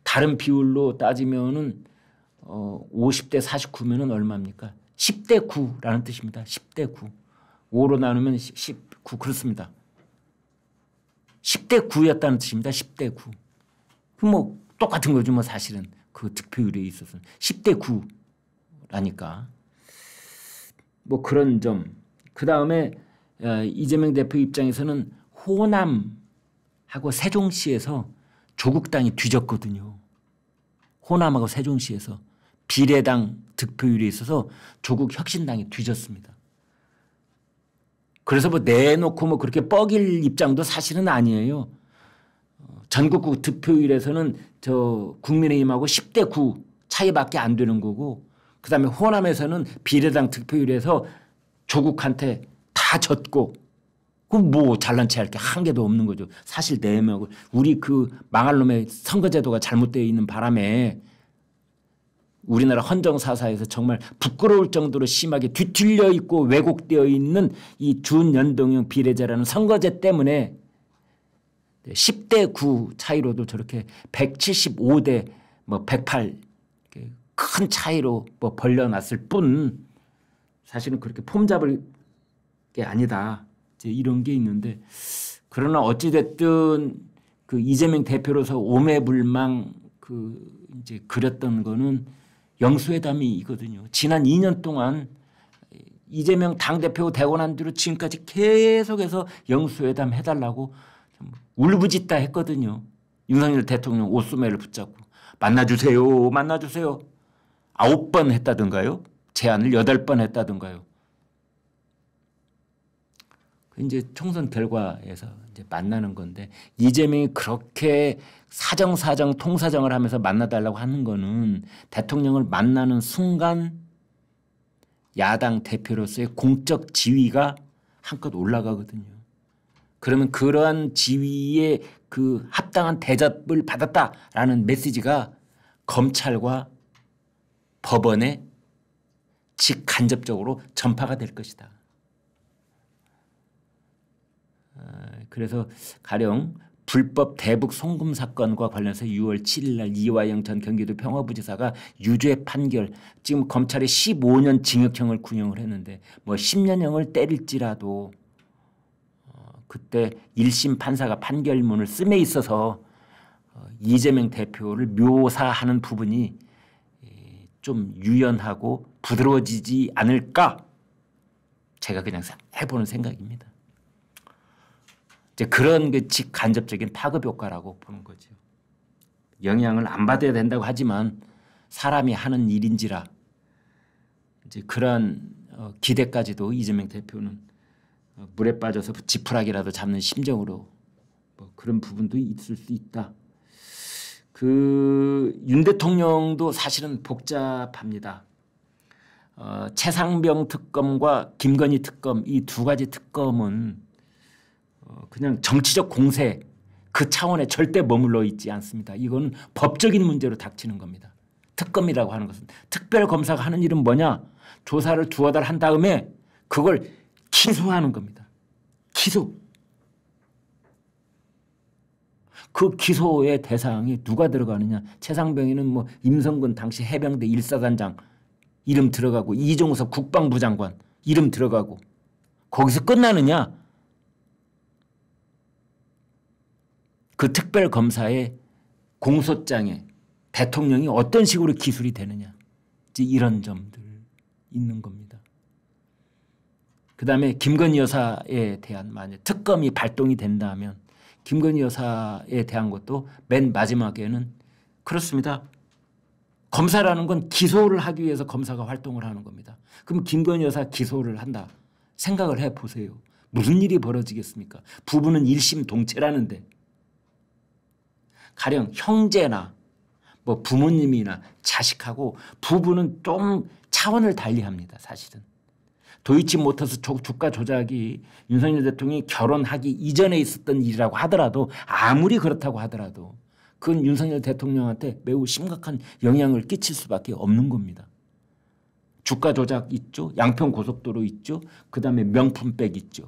다른 비율로 따지면은 어 50대 49면은 얼마입니까? 10대 9라는 뜻입니다. 10대 9. 5로 나누면 19 그렇습니다. 10대 9였다는 뜻입니다. 10대 9. 뭐 똑같은 거죠 뭐 사실은 그 득표율에 있어서는 10대 9. 라니까뭐 그런 점. 그 다음에 어, 이재명 대표 입장에서는 호남하고 세종시에서 조국당이 뒤졌거든요. 호남하고 세종시에서 비례당 득표율이 있어서 조국 혁신당이 뒤졌습니다. 그래서 뭐 내놓고 뭐 그렇게 뻐길 입장도 사실은 아니에요. 전국구 득표율에서는 저 국민의힘하고 10대 9 차이밖에 안 되는 거고 그다음에 호남에서는 비례당 득표율에서 조국한테 다 졌고 그 뭐 잘난 체할 게 한 개도 없는 거죠. 사실 내명을 우리 그 망할 놈의 선거제도가 잘못되어 있는 바람에 우리나라 헌정사사에서 정말 부끄러울 정도로 심하게 뒤틀려 있고 왜곡되어 있는 이 준연동형 비례제라는 선거제 때문에 10대 9 차이로도 저렇게 175대 뭐108 큰 차이로 뭐 벌려놨을 뿐 사실은 그렇게 폼 잡을 게 아니다. 이제 이런 게 있는데 그러나 어찌됐든 그 이재명 대표로서 오매불망 그 이제 그렸던 거는 영수회담이거든요. 지난 2년 동안 이재명 당대표 되고 난 뒤로 지금까지 계속해서 영수회담 해달라고 울부짖다 했거든요. 윤석열 대통령 옷소매를 붙잡고 만나주세요 만나주세요 아홉 번 했다든가요. 제안을 여덟 번 했다든가요. 그 이제 총선 결과에서 이제 만나는 건데 이재명이 그렇게 사정사정 통사정을 하면서 만나달라고 하는 거는 대통령을 만나는 순간 야당 대표로서의 공적 지위가 한껏 올라가거든요. 그러면 그러한 지위에 그 합당한 대접을 받았다라는 메시지가 검찰과 법원에 직간접적으로 전파가 될 것이다. 어, 그래서 가령 불법 대북 송금 사건과 관련해서 6월 7일 날 이화영 전 경기도 평화부지사가 유죄 판결 지금 검찰이 15년 징역형을 구형을 했는데 뭐 10년형을 때릴지라도 어, 그때 1심 판사가 판결문을 씀에 있어서 어, 이재명 대표를 묘사하는 부분이 좀 유연하고 부드러워지지 않을까 제가 그냥 해보는 생각입니다. 이제 그런 그 직간접적인 파급 효과라고 보는 거죠. 영향을 안 받아야 된다고 하지만 사람이 하는 일인지라 이제 그러한 어, 기대까지도 이재명 대표는 어, 물에 빠져서 지푸라기라도 잡는 심정으로 뭐 그런 부분도 있을 수 있다. 그윤 대통령도 사실은 복잡합니다. 어, 최상병 특검과 김건희 특검 이 두 가지 특검은 어, 그냥 정치적 공세 그 차원에 절대 머물러 있지 않습니다. 이거는 법적인 문제로 닥치는 겁니다. 특검이라고 하는 것은 특별검사가 하는 일은 뭐냐 조사를 두어 달한 다음에 그걸 기소하는 겁니다. 기소. 그 기소의 대상이 누가 들어가느냐. 최상병이는 뭐 임성근 당시 해병대 일사단장 이름 들어가고 이종섭 국방부 장관 이름 들어가고 거기서 끝나느냐. 그 특별검사의 공소장에 대통령이 어떤 식으로 기술이 되느냐. 이런 점들 있는 겁니다. 그 다음에 김건희 여사에 대한 만약 특검이 발동이 된다면 김건희 여사에 대한 것도 맨 마지막에는 그렇습니다. 검사라는 건 기소를 하기 위해서 검사가 활동을 하는 겁니다. 그럼 김건희 여사 기소를 한다. 생각을 해보세요. 무슨 일이 벌어지겠습니까? 부부는 일심동체라는데 가령 형제나 뭐 부모님이나 자식하고 부부는 좀 차원을 달리합니다. 사실은 도이치 못해서 주가 조작이 윤석열 대통령이 결혼하기 이전에 있었던 일이라고 하더라도 아무리 그렇다고 하더라도 그건 윤석열 대통령한테 매우 심각한 영향을 끼칠 수밖에 없는 겁니다. 주가 조작 있죠. 양평 고속도로 있죠. 그다음에 명품백 있죠.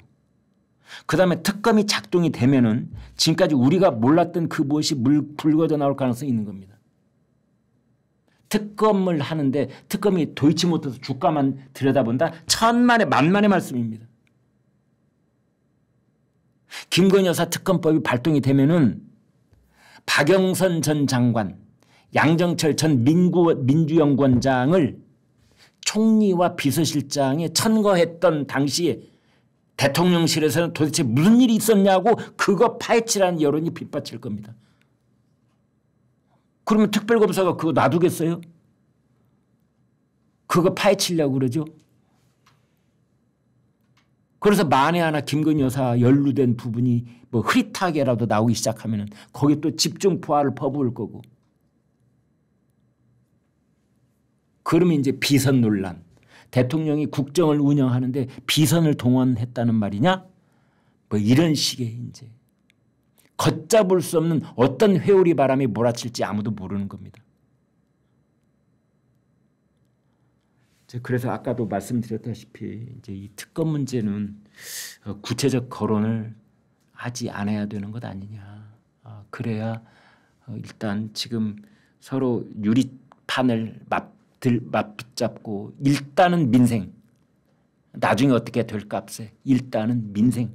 그다음에 특검이 작동이 되면은 지금까지 우리가 몰랐던 그 무엇이 불거져 나올 가능성이 있는 겁니다. 특검을 하는데 특검이 도이치 못해서 주가만 들여다본다. 천만의 만만의 말씀입니다. 김건희 여사 특검법이 발동이 되면은 박영선 전 장관, 양정철 전 민구, 민주연구원장을 총리와 비서실장에 천거했던 당시 대통령실에서는 도대체 무슨 일이 있었냐고 그거 파헤치라는 여론이 빗받칠 겁니다. 그러면 특별검사가 그거 놔두겠어요? 그거 파헤치려고 그러죠? 그래서 만에 하나 김건희 여사 연루된 부분이 뭐 흐릿하게라도 나오기 시작하면 거기 또 집중 포화를 퍼부을 거고 그러면 이제 비선 논란 대통령이 국정을 운영하는데 비선을 동원했다는 말이냐 뭐 이런 식의 이제 걷잡을 수 없는 어떤 회오리 바람이 몰아칠지 아무도 모르는 겁니다. 그래서 아까도 말씀드렸다시피 이제 이 특검 문제는 어, 구체적 거론을 하지 않아야 되는 것 아니냐. 아, 그래야 어, 일단 지금 서로 유리판을 맞들, 맞붙잡고 일단은 민생 나중에 어떻게 될 값에 일단은 민생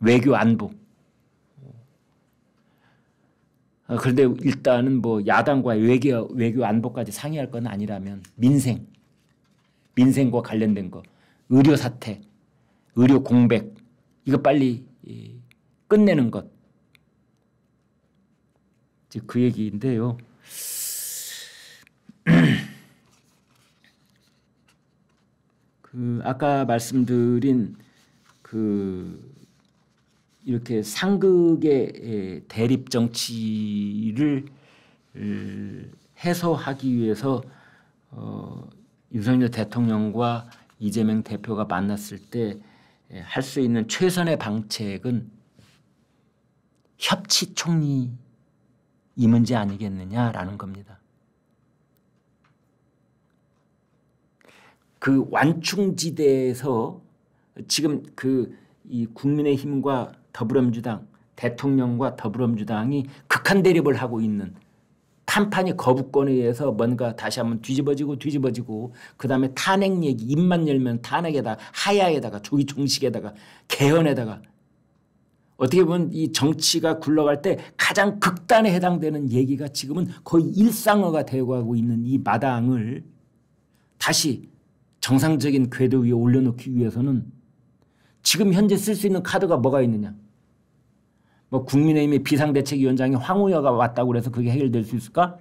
외교 안보. 아, 그런데 일단은 뭐 야당과 외교, 외교 안보까지 상의할 건 아니라면 민생, 민생과 관련된 거, 의료 사태, 의료 공백, 이거 빨리 끝내는 것. 이제 그 얘기인데요. 그 아까 말씀드린 그 이렇게 상극의 대립 정치를 해소하기 위해서 어, 윤석열 대통령과 이재명 대표가 만났을 때 할 수 있는 최선의 방책은 협치 총리 이 문제 아니겠느냐라는 겁니다. 그 완충지대에서 지금 그 이 국민의힘과 더불어민주당 대통령과 더불어민주당이 극한 대립을 하고 있는 판판이 거부권에 의해서 뭔가 다시 한번 뒤집어지고 뒤집어지고 그다음에 탄핵 얘기 입만 열면 탄핵에다 하야에다가 조기 종식에다가 개헌에다가 어떻게 보면 이 정치가 굴러갈 때 가장 극단에 해당되는 얘기가 지금은 거의 일상어가 되고하고 있는 이 마당을 다시 정상적인 궤도 위에 올려놓기 위해서는 지금 현재 쓸 수 있는 카드가 뭐가 있느냐 뭐 국민의힘의 비상대책위원장이 황우여가 왔다고 그래서 그게 해결될 수 있을까?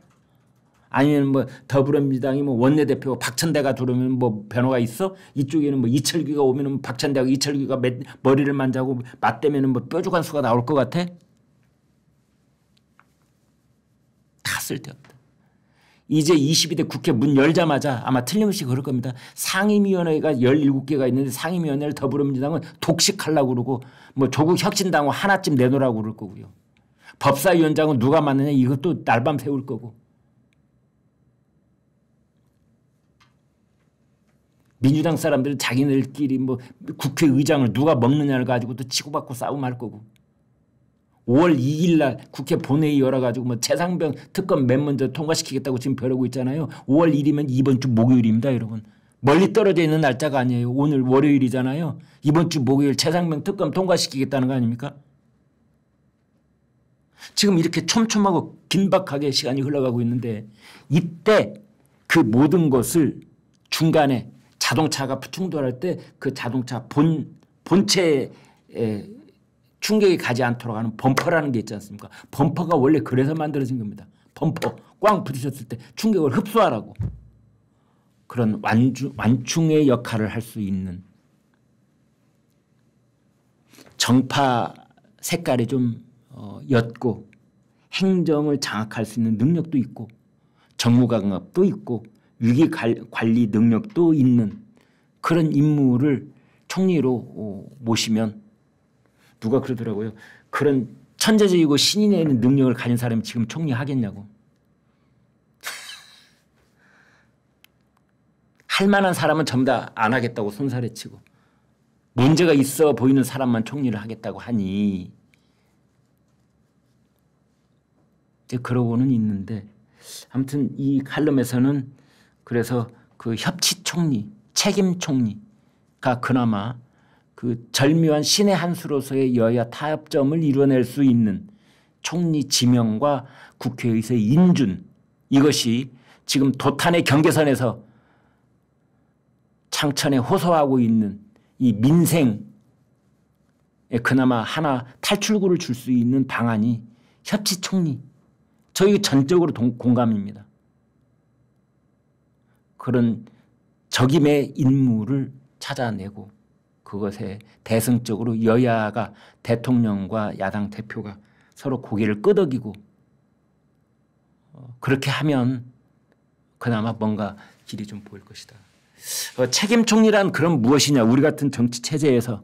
아니면 뭐 더불어민주당이 뭐 원내대표 박찬대가 들어오면 뭐 변호가 있어? 이쪽에는 뭐 이철규가 오면 박찬대하고 이철규가 머리를 만지고 맞대면뭐 뾰족한 수가 나올 것 같아? 다 쓸데없다. 이제 22대 국회 문 열자마자 아마 틀림없이 그럴 겁니다. 상임위원회가 17개가 있는데 상임위원회를 더불어민주당은 독식하려고 그러고 뭐 조국 혁신당은 하나쯤 내놓으라고 그럴 거고요. 법사위원장은 누가 맞느냐 이것도 날밤 세울 거고. 민주당 사람들은 자기들끼리뭐 국회의장을 누가 먹느냐를 가지고 또 치고받고 싸움할 거고. 5월 2일 날 국회 본회의 열어가지고 뭐 재상병 특검 맨 먼저 통과시키겠다고 지금 벼르고 있잖아요. 5월 1일이면 이번 주 목요일입니다, 여러분. 멀리 떨어져 있는 날짜가 아니에요. 오늘 월요일이잖아요. 이번 주 목요일 재상병 특검 통과시키겠다는 거 아닙니까? 지금 이렇게 촘촘하고 긴박하게 시간이 흘러가고 있는데 이때 그 모든 것을 중간에 자동차가 충돌할 때 그 자동차 본 본체에 충격이 가지 않도록 하는 범퍼라는 게 있지 않습니까? 범퍼가 원래 그래서 만들어진 겁니다. 범퍼. 꽝 부딪혔을 때 충격을 흡수하라고. 그런 완주, 완충의 역할을 할 수 있는 정파 색깔이 좀 어, 옅고 행정을 장악할 수 있는 능력도 있고 정무감각도 있고 위기 관리 능력도 있는 그런 인물을 총리로 어, 모시면 누가 그러더라고요. 그런 천재적이고 신이 내는 능력을 가진 사람이 지금 총리 하겠냐고. 할 만한 사람은 전부 다 안 하겠다고 손사래 치고 문제가 있어 보이는 사람만 총리를 하겠다고 하니 이제 그러고는 있는데 아무튼 이 칼럼에서는 그래서 그 협치 총리, 책임 총리가 그나마 그 절묘한 신의 한 수로서의 여야 타협점을 이뤄낼 수 있는 총리 지명과 국회의사의 인준 이것이 지금 도탄의 경계선에서 창천에 호소하고 있는 이 민생에 그나마 하나 탈출구를 줄 수 있는 방안이 협치 총리 저희 전적으로 동, 공감입니다. 그런 적임의 임무를 찾아내고 그것에 대승적으로 여야가 대통령과 야당 대표가 서로 고개를 끄덕이고 어, 그렇게 하면 그나마 뭔가 길이 좀 보일 것이다. 어, 책임 총리란 그럼 무엇이냐 우리 같은 정치 체제에서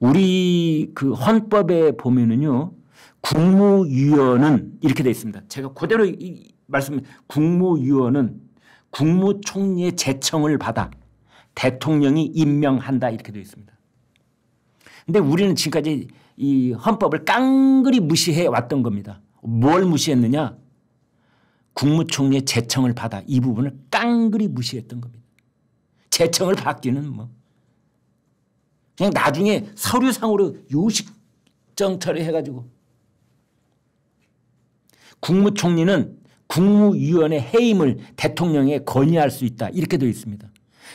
우리 그 헌법에 보면은요 국무위원은 이렇게 돼 있습니다. 제가 그대로 말씀 국무위원은 국무총리의 재청을 받아 대통령이 임명한다 이렇게 되어 있습니다. 근데 우리는 지금까지 이 헌법을 깡그리 무시해 왔던 겁니다. 뭘 무시했느냐? 국무총리의 재청을 받아 이 부분을 깡그리 무시했던 겁니다. 재청을 받기는 뭐 그냥 나중에 서류상으로 요식정 처리해가지고 국무총리는 국무위원회 해임을 대통령에 건의할 수 있다 이렇게 되어 있습니다.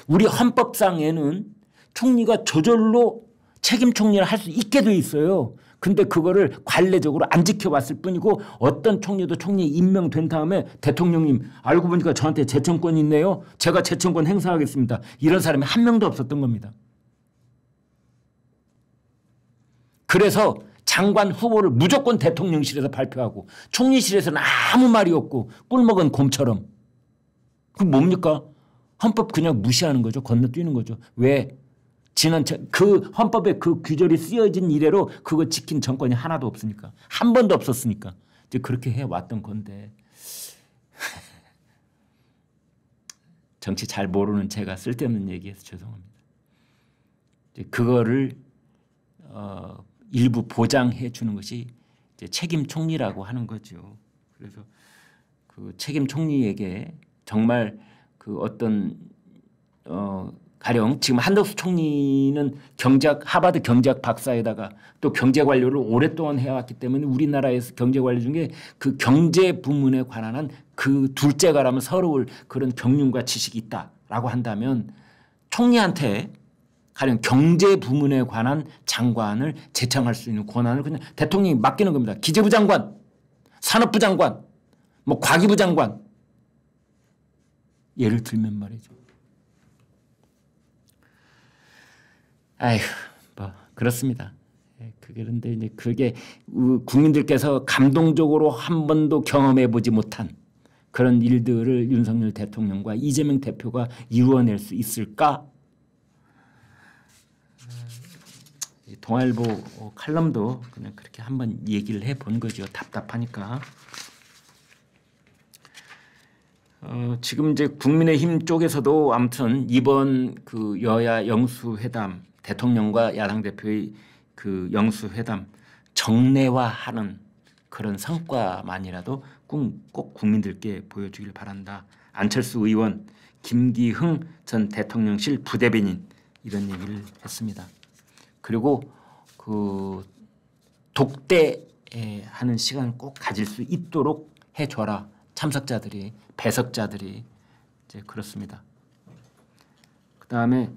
우리 헌법상에는 총리가 저절로 책임 총리를 할 수 있게 돼 있어요. 근데 그거를 관례적으로 안 지켜왔을 뿐이고 어떤 총리도 총리 임명된 다음에 대통령님 알고 보니까 저한테 재청권 이 있네요. 제가 재청권 행사하겠습니다. 이런 사람이 한 명도 없었던 겁니다. 그래서 장관 후보를 무조건 대통령실에서 발표하고 총리실에서는 아무 말이 없고 꿀먹은 곰처럼 그 뭡니까? 헌법 그냥 무시하는 거죠. 건너뛰는 거죠. 왜? 지난 그 헌법에 그 규절이 쓰여진 이래로 그거 지킨 정권이 하나도 없으니까. 한 번도 없었으니까. 이제 그렇게 해왔던 건데. 정치 잘 모르는 제가 쓸데없는 얘기해서 죄송합니다. 이제 그거를 어, 일부 보장해 주는 것이 이제 책임 총리라고 하는 거죠. 그래서 그 책임 총리에게 정말 그 어떤 어 가령 지금 한덕수 총리는 경제학 하버드 경제학 박사에다가 또 경제 관료를 오랫동안 해왔기 때문에 우리나라에서 경제 관료 중에 그 경제 부문에 관한 그 둘째가라면 서러울 그런 경륜과 지식이 있다라고 한다면 총리한테 가령 경제 부문에 관한 장관을 제창할수 있는 권한을 그냥 대통령이 맡기는 겁니다. 기재부 장관, 산업부 장관, 뭐 과기부 장관 예를 들면 말이죠. 아휴, 뭐 그렇습니다. 예, 그런데 이제 그게 국민들께서 감동적으로 한 번도 경험해 보지 못한 그런 일들을 윤석열 대통령과 이재명 대표가 이루어낼 수 있을까? 음, 동아일보 칼럼도 그냥 그렇게 한번 얘기를 해 본 거죠. 답답하니까. 어, 지금 이제 국민의힘 쪽에서도 아무튼 이번 그 여야 영수 회담 대통령과 야당 대표의 그 영수 회담 정례화하는 그런 성과만이라도 꼭, 국민들께 보여주길 바란다. 안철수 의원, 김기흥 전 대통령실 부대변인 이런 얘기를 했습니다. 그리고 그 독대하는 시간 꼭 가질 수 있도록 해줘라 참석자들이 배석자들이 이제 그렇습니다. 그다음에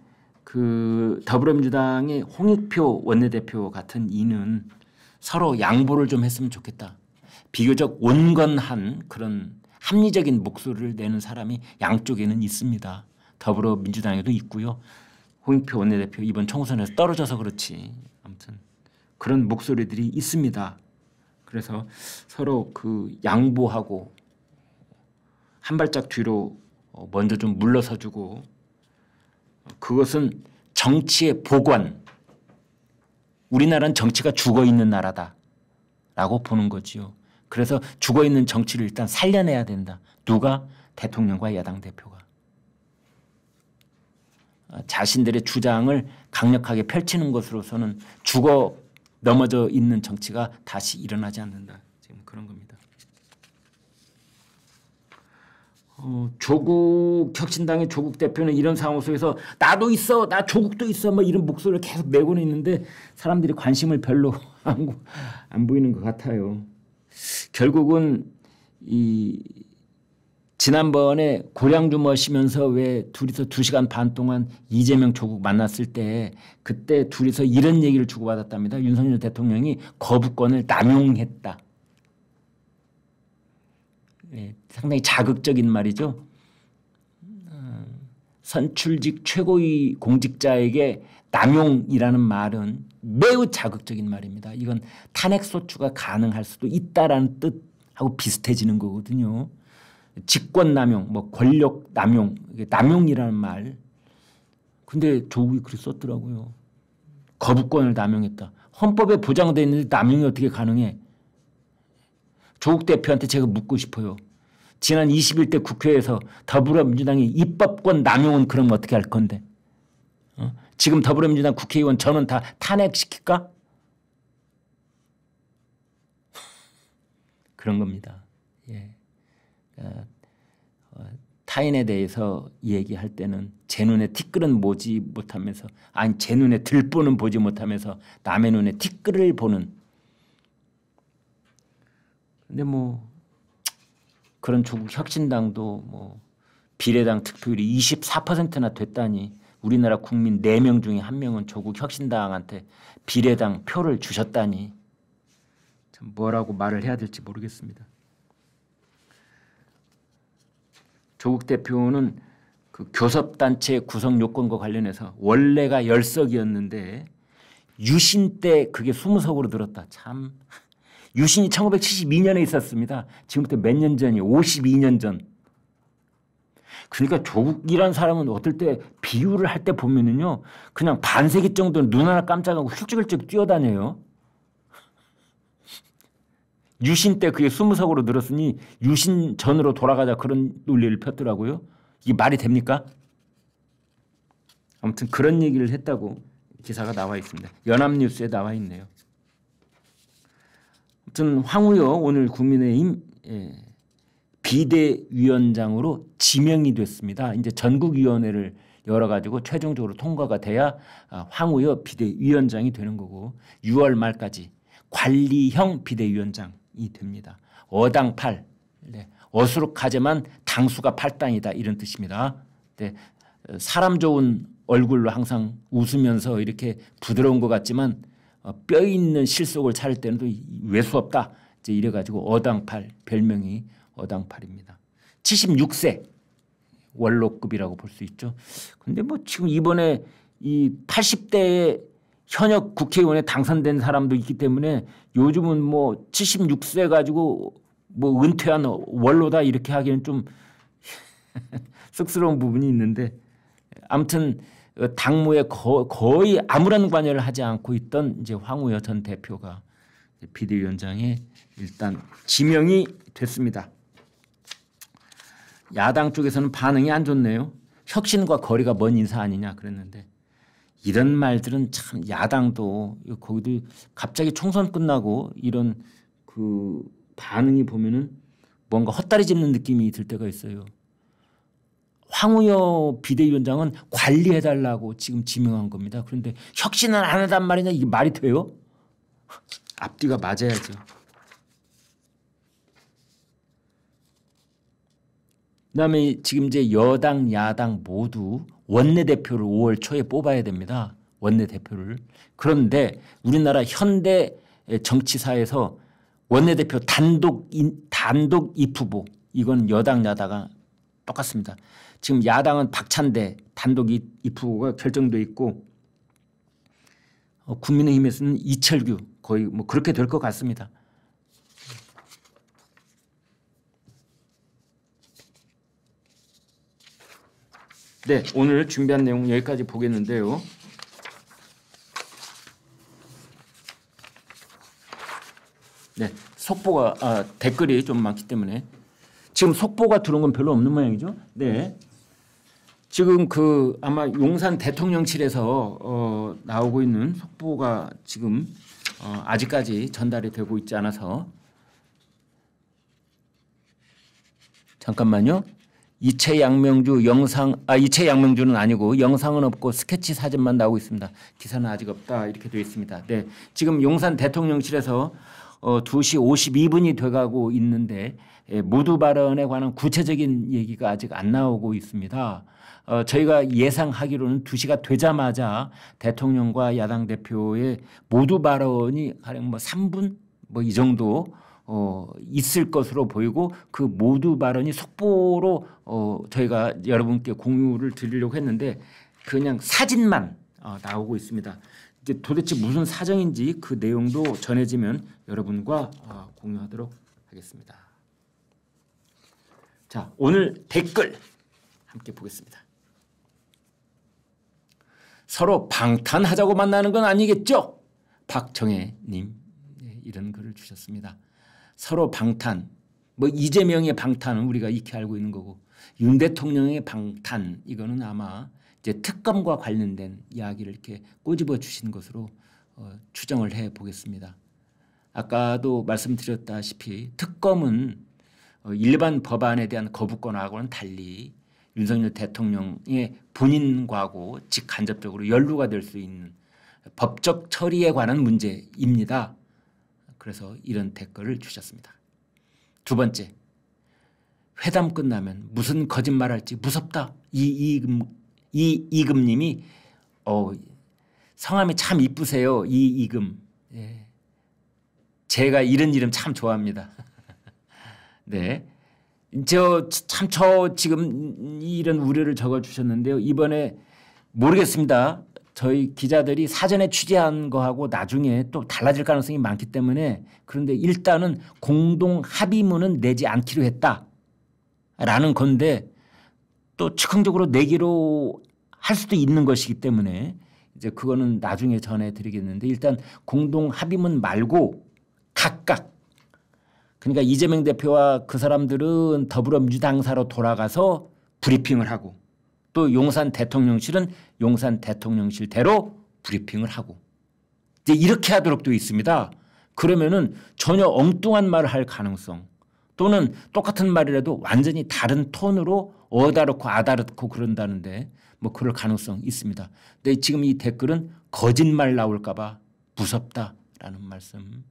그 더불어민주당의 홍익표 원내대표 같은 이는 서로 양보를 좀 했으면 좋겠다. 비교적 온건한 그런 합리적인 목소리를 내는 사람이 양쪽에는 있습니다. 더불어민주당에도 있고요. 홍익표 원내대표 이번 총선에서 떨어져서 그렇지. 아무튼 그런 목소리들이 있습니다. 그래서 서로 그 양보하고 한 발짝 뒤로 어, 먼저 좀 물러서주고 그것은 정치의 보관 우리나라는 정치가 죽어있는 나라다 라고 보는 거지요. 그래서 죽어있는 정치를 일단 살려내야 된다. 누가? 대통령과 야당 대표가. 아, 자신들의 주장을 강력하게 펼치는 것으로서는 죽어 넘어져 있는 정치가 다시 일어나지 않는다. 지금 그런 겁니다. 어, 조국 혁신당의 조국 대표는 이런 상황 속에서 나도 있어 나 조국도 있어 뭐 이런 목소리를 계속 내고는 있는데 사람들이 관심을 별로 안, 안 보이는 것 같아요. 결국은 이 지난번에 고량주 마시면서 왜 둘이서 두시간반 동안 이재명 조국 만났을 때 그때 둘이서 이런 얘기를 주고받았답니다. 윤석열 대통령이 거부권을 남용했다. 예, 상당히 자극적인 말이죠. 어, 선출직 최고위 공직자에게 남용이라는 말은 매우 자극적인 말입니다. 이건 탄핵소추가 가능할 수도 있다라는 뜻하고 비슷해지는 거거든요. 직권남용, 뭐 권력남용, 남용이라는 말. 근데 조국이 글 썼더라고요. 거부권을 남용했다. 헌법에 보장되어 있는데 남용이 어떻게 가능해? 조국 대표한테 제가 묻고 싶어요. 지난 21대 국회에서 더불어민주당이 입법권 남용은 그럼 어떻게 할 건데? 어? 지금 더불어민주당 국회의원 저는 다 탄핵시킬까? 그런 겁니다. 예. 어, 어, 타인에 대해서 얘기할 때는 제 눈에 티끌은 보지 못하면서 아니 제 눈에 들보는 보지 못하면서 남의 눈에 티끌을 보는 근데 뭐 그런 조국 혁신당도 뭐 비례당 득표율이 24%나 됐다니 우리나라 국민 4명 중에 1명은 조국 혁신당한테 비례당 표를 주셨다니 참 뭐라고 말을 해야 될지 모르겠습니다. 조국 대표는 그 교섭단체 구성 요건과 관련해서 원래가 열석이었는데 유신 때 그게 20석으로 늘었다. 참 유신이 1972년에 있었습니다. 지금부터 몇 년 전이 에요 52년 전. 그러니까 조국이란 사람은 어떨 때 비유를 할 때 보면은요. 그냥 반세기 정도는 눈 하나 깜짝하고 훌쩍훌쩍 뛰어다녀요. 유신 때 그게 20석으로 늘었으니 유신 전으로 돌아가자 그런 논리를 폈더라고요. 이게 말이 됩니까? 아무튼 그런 얘기를 했다고 기사가 나와 있습니다. 연합뉴스에 나와 있네요. 아무튼 황우여 오늘 국민의힘 예, 비대위원장으로 지명이 됐습니다. 이제 전국위원회를 열어가지고 최종적으로 통과가 돼야 아, 황우여 비대위원장이 되는 거고 6월 말까지 관리형 비대위원장이 됩니다. 어당 8, 네. 어수룩하지만 당수가 8당이다 이런 뜻입니다. 네. 사람 좋은 얼굴로 항상 웃으면서 이렇게 부드러운 것 같지만 어, 뼈 있는 실속을 찾을 때는 또 외수 없다. 이제 이래가지고 어당팔 별명이 어당팔입니다. 76세 원로급이라고 볼 수 있죠. 근데 뭐 지금 이번에 이 80대의 현역 국회의원에 당선된 사람도 있기 때문에 요즘은 뭐 76세 가지고 뭐 은퇴한 원로다 이렇게 하기는 좀 쑥스러운 부분이 있는데 아무튼 어, 당무에 거, 의 아무런 관여를 하지 않고 있던 이제 황우여 전 대표가 비대위원장에 일단 지명이 됐습니다. 야당 쪽에서는 반응이 안 좋네요. 혁신과 거리가 먼 인사 아니냐 그랬는데 이런 말들은 참 야당도 거기도 갑자기 총선 끝나고 이런 그 반응이 보면은 뭔가 헛다리 짚는 느낌이 들 때가 있어요. 황우여 비대위원장은 관리해달라고 지금 지명한 겁니다. 그런데 혁신을 안 하단 말이냐 이게 말이 돼요? 앞뒤가 맞아야죠. 그다음에 지금 이제 여당 야당 모두 원내대표를 5월 초에 뽑아야 됩니다. 원내대표를. 그런데 우리나라 현대 정치사에서 원내대표 단독 단독 입후보 이건 여당 야당가 똑같습니다. 지금 야당은 박찬대 단독 입후보가 결정돼 있고 어, 국민의힘에서는 이철규 거의 뭐 그렇게 될 것 같습니다. 네 오늘 준비한 내용 여기까지 보겠는데요. 네 속보가 아, 댓글이 좀 많기 때문에 지금 속보가 들어온 건 별로 없는 모양이죠. 네. 지금 그 아마 용산 대통령실에서 어 나오고 있는 속보가 지금 어 아직까지 전달이 되고 있지 않아서 잠깐만요. 이채 양명주 영상 아 이채 양명주는 아니고 영상은 없고 스케치 사진만 나오고 있습니다. 기사는 아직 없다 이렇게 되어 있습니다. 네 지금 용산 대통령실에서 어 2시 52분이 돼가고 있는데 예, 모두 발언에 관한 구체적인 얘기가 아직 안 나오고 있습니다. 어, 저희가 예상하기로는 2시가 되자마자 대통령과 야당 대표의 모두 발언이 가령 뭐 3분 뭐 이 정도 어, 있을 것으로 보이고 그 모두 발언이 속보로 어, 저희가 여러분께 공유를 드리려고 했는데 그냥 사진만 어, 나오고 있습니다. 이제 도대체 무슨 사정인지 그 내용도 전해지면 여러분과 어, 공유하도록 하겠습니다. 자, 오늘 댓글 함께 보겠습니다. 서로 방탄하자고 만나는 건 아니겠죠? 박정혜님 네, 이런 글을 주셨습니다. 서로 방탄, 뭐 이재명의 방탄은 우리가 익히 알고 있는 거고 윤 대통령의 방탄 이거는 아마 이제 특검과 관련된 이야기를 이렇게 꼬집어 주신 것으로 어, 추정을 해 보겠습니다. 아까도 말씀드렸다시피 특검은 어, 일반 법안에 대한 거부권하고는 달리 윤석열 대통령의 본인과고 직간접적으로 연루가 될 수 있는 법적 처리에 관한 문제입니다. 그래서 이런 댓글을 주셨습니다. 두 번째, 회담 끝나면 무슨 거짓말할지 무섭다. 이 이금 이 이금님이 어, 성함이 참 이쁘세요. 이 이금. 예. 제가 이런 이름 참 좋아합니다. 네. 저참 저 지금 이런 우려를 적어 주셨는데요. 이번에 모르겠습니다. 저희 기자들이 사전에 취재한 거하고 나중에 또 달라질 가능성이 많기 때문에 그런데 일단은 공동 합의문은 내지 않기로 했다라는 건데 또 즉흥적으로 내기로 할 수도 있는 것이기 때문에 이제 그거는 나중에 전해드리겠는데 일단 공동 합의문 말고 각각 그러니까 이재명 대표와 그 사람들은 더불어민주당사로 돌아가서 브리핑을 하고 또 용산 대통령실은 용산 대통령실대로 브리핑을 하고 이제 이렇게 하도록 되어 있습니다. 그러면은 전혀 엉뚱한 말을 할 가능성 또는 똑같은 말이라도 완전히 다른 톤으로 어다르고 아다르고 그런다는데 뭐 그럴 가능성 있습니다. 근데 지금 이 댓글은 거짓말 나올까봐 무섭다라는 말씀.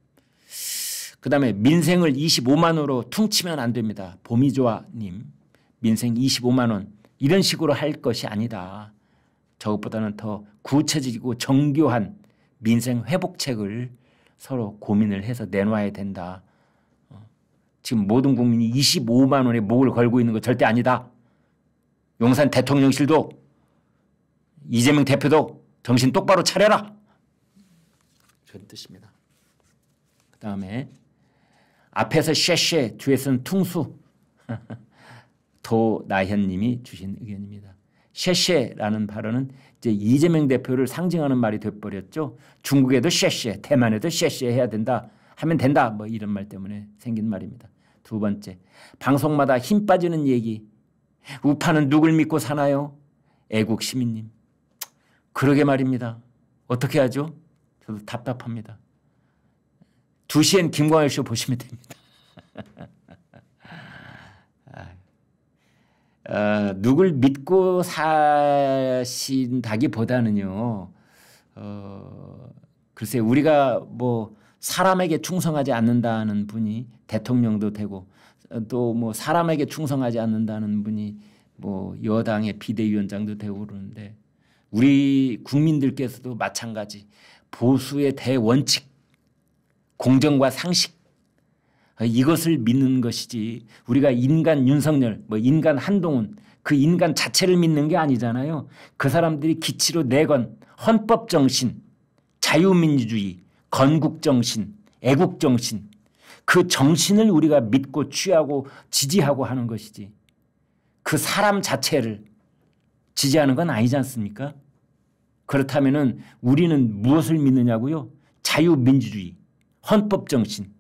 그 다음에 민생을 25만으로 원 퉁치면 안 됩니다. 보미조아님 민생 25만원 이런 식으로 할 것이 아니다. 저것보다는 더 구체적이고 정교한 민생 회복책을 서로 고민을 해서 내놔야 된다. 어, 지금 모든 국민이 25만 원의 목을 걸고 있는 거 절대 아니다. 용산 대통령실도 이재명 대표도 정신 똑바로 차려라. 그런 뜻입니다. 그 다음에 앞에서 쉐쉐 뒤에서는 퉁수 도나현님이 주신 의견입니다. 쉐쉐라는 발언은 이제 이재명 대표를 상징하는 말이 돼버렸죠. 중국에도 쉐쉐 대만에도 쉐쉐 해야 된다 하면 된다 뭐 이런 말 때문에 생긴 말입니다. 두 번째 방송마다 힘 빠지는 얘기 우파는 누굴 믿고 사나요? 애국 시민님 그러게 말입니다. 어떻게 하죠? 저도 답답합니다. 2시엔 김광일 쇼 보시면 됩니다. 어, 누굴 믿고 사신다기보다는요. 어, 글쎄 우리가 뭐 사람에게 충성하지 않는다는 분이 대통령도 되고 또 뭐 사람에게 충성하지 않는다는 분이 뭐 여당의 비대위원장도 되고 그러는데 우리 국민들께서도 마찬가지 보수의 대원칙 공정과 상식 이것을 믿는 것이지 우리가 인간 윤석열 뭐 인간 한동훈 그 인간 자체를 믿는 게 아니잖아요. 그 사람들이 기치로 내건 헌법정신 자유민주주의 건국정신 애국정신 그 정신을 우리가 믿고 취하고 지지하고 하는 것이지 그 사람 자체를 지지하는 건 아니지 않습니까? 그렇다면 우리는 무엇을 믿느냐고요? 자유민주주의 헌법 정신,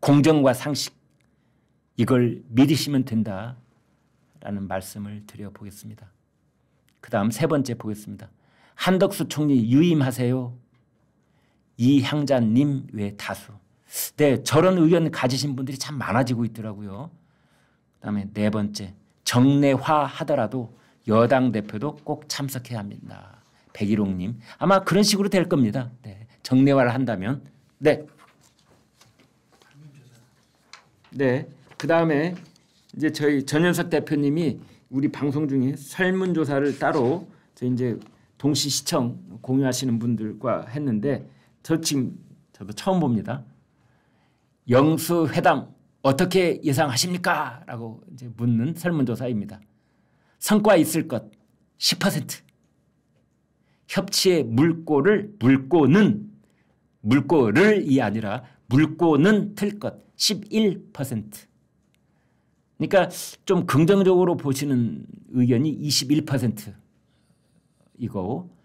공정과 상식 이걸 믿으시면 된다라는 말씀을 드려보겠습니다. 그 다음 세 번째 보겠습니다. 한덕수 총리 유임하세요. 이향자님 외 다수. 네, 저런 의견 가지신 분들이 참 많아지고 있더라고요. 그 다음에 네 번째, 정례화 하더라도 여당 대표도 꼭 참석해야 합니다. 백일홍님. 아마 그런 식으로 될 겁니다. 네, 정례화를 한다면. 네. 네. 그 다음에 이제 저희 전현석 대표님이 우리 방송 중에 설문조사를 따로 저 이제 동시 시청 공유하시는 분들과 했는데 저 지금 저도 처음 봅니다. 영수 회담 어떻게 예상하십니까? 라고 이제 묻는 설문조사입니다. 성과 있을 것 10%. 협치의 물꼬를 물꼬는 물꼬를이 아니라 물고는 틀 것11% 그러니까 좀 긍정적으로 보시는 의견이 21%이고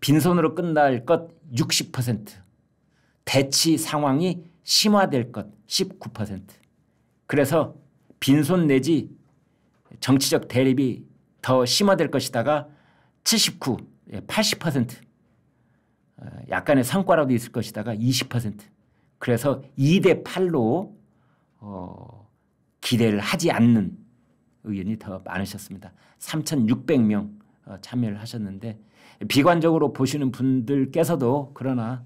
빈손으로 끝날 것60% 대치 상황이 심화될 것19% 그래서 빈손 내지 정치적 대립이 더 심화될 것이다가 79, 80% 예, 어, 약간의 성과라도 있을 것이다가 20% 그래서 2대 8로 어, 기대를 하지 않는 의원이더 많으셨습니다. 3,600명 어, 참여를 하셨는데 비관적으로 보시는 분들께서도 그러나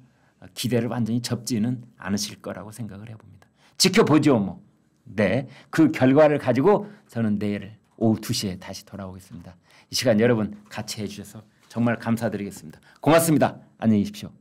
기대를 완전히 접지는 않으실 거라고 생각을 해봅니다. 지켜보죠 뭐. 네. 그 결과를 가지고 저는 내일 오후 2시에 다시 돌아오겠습니다. 이 시간 여러분 같이 해주셔서 정말 감사드리겠습니다. 고맙습니다. 안녕히 계십시오.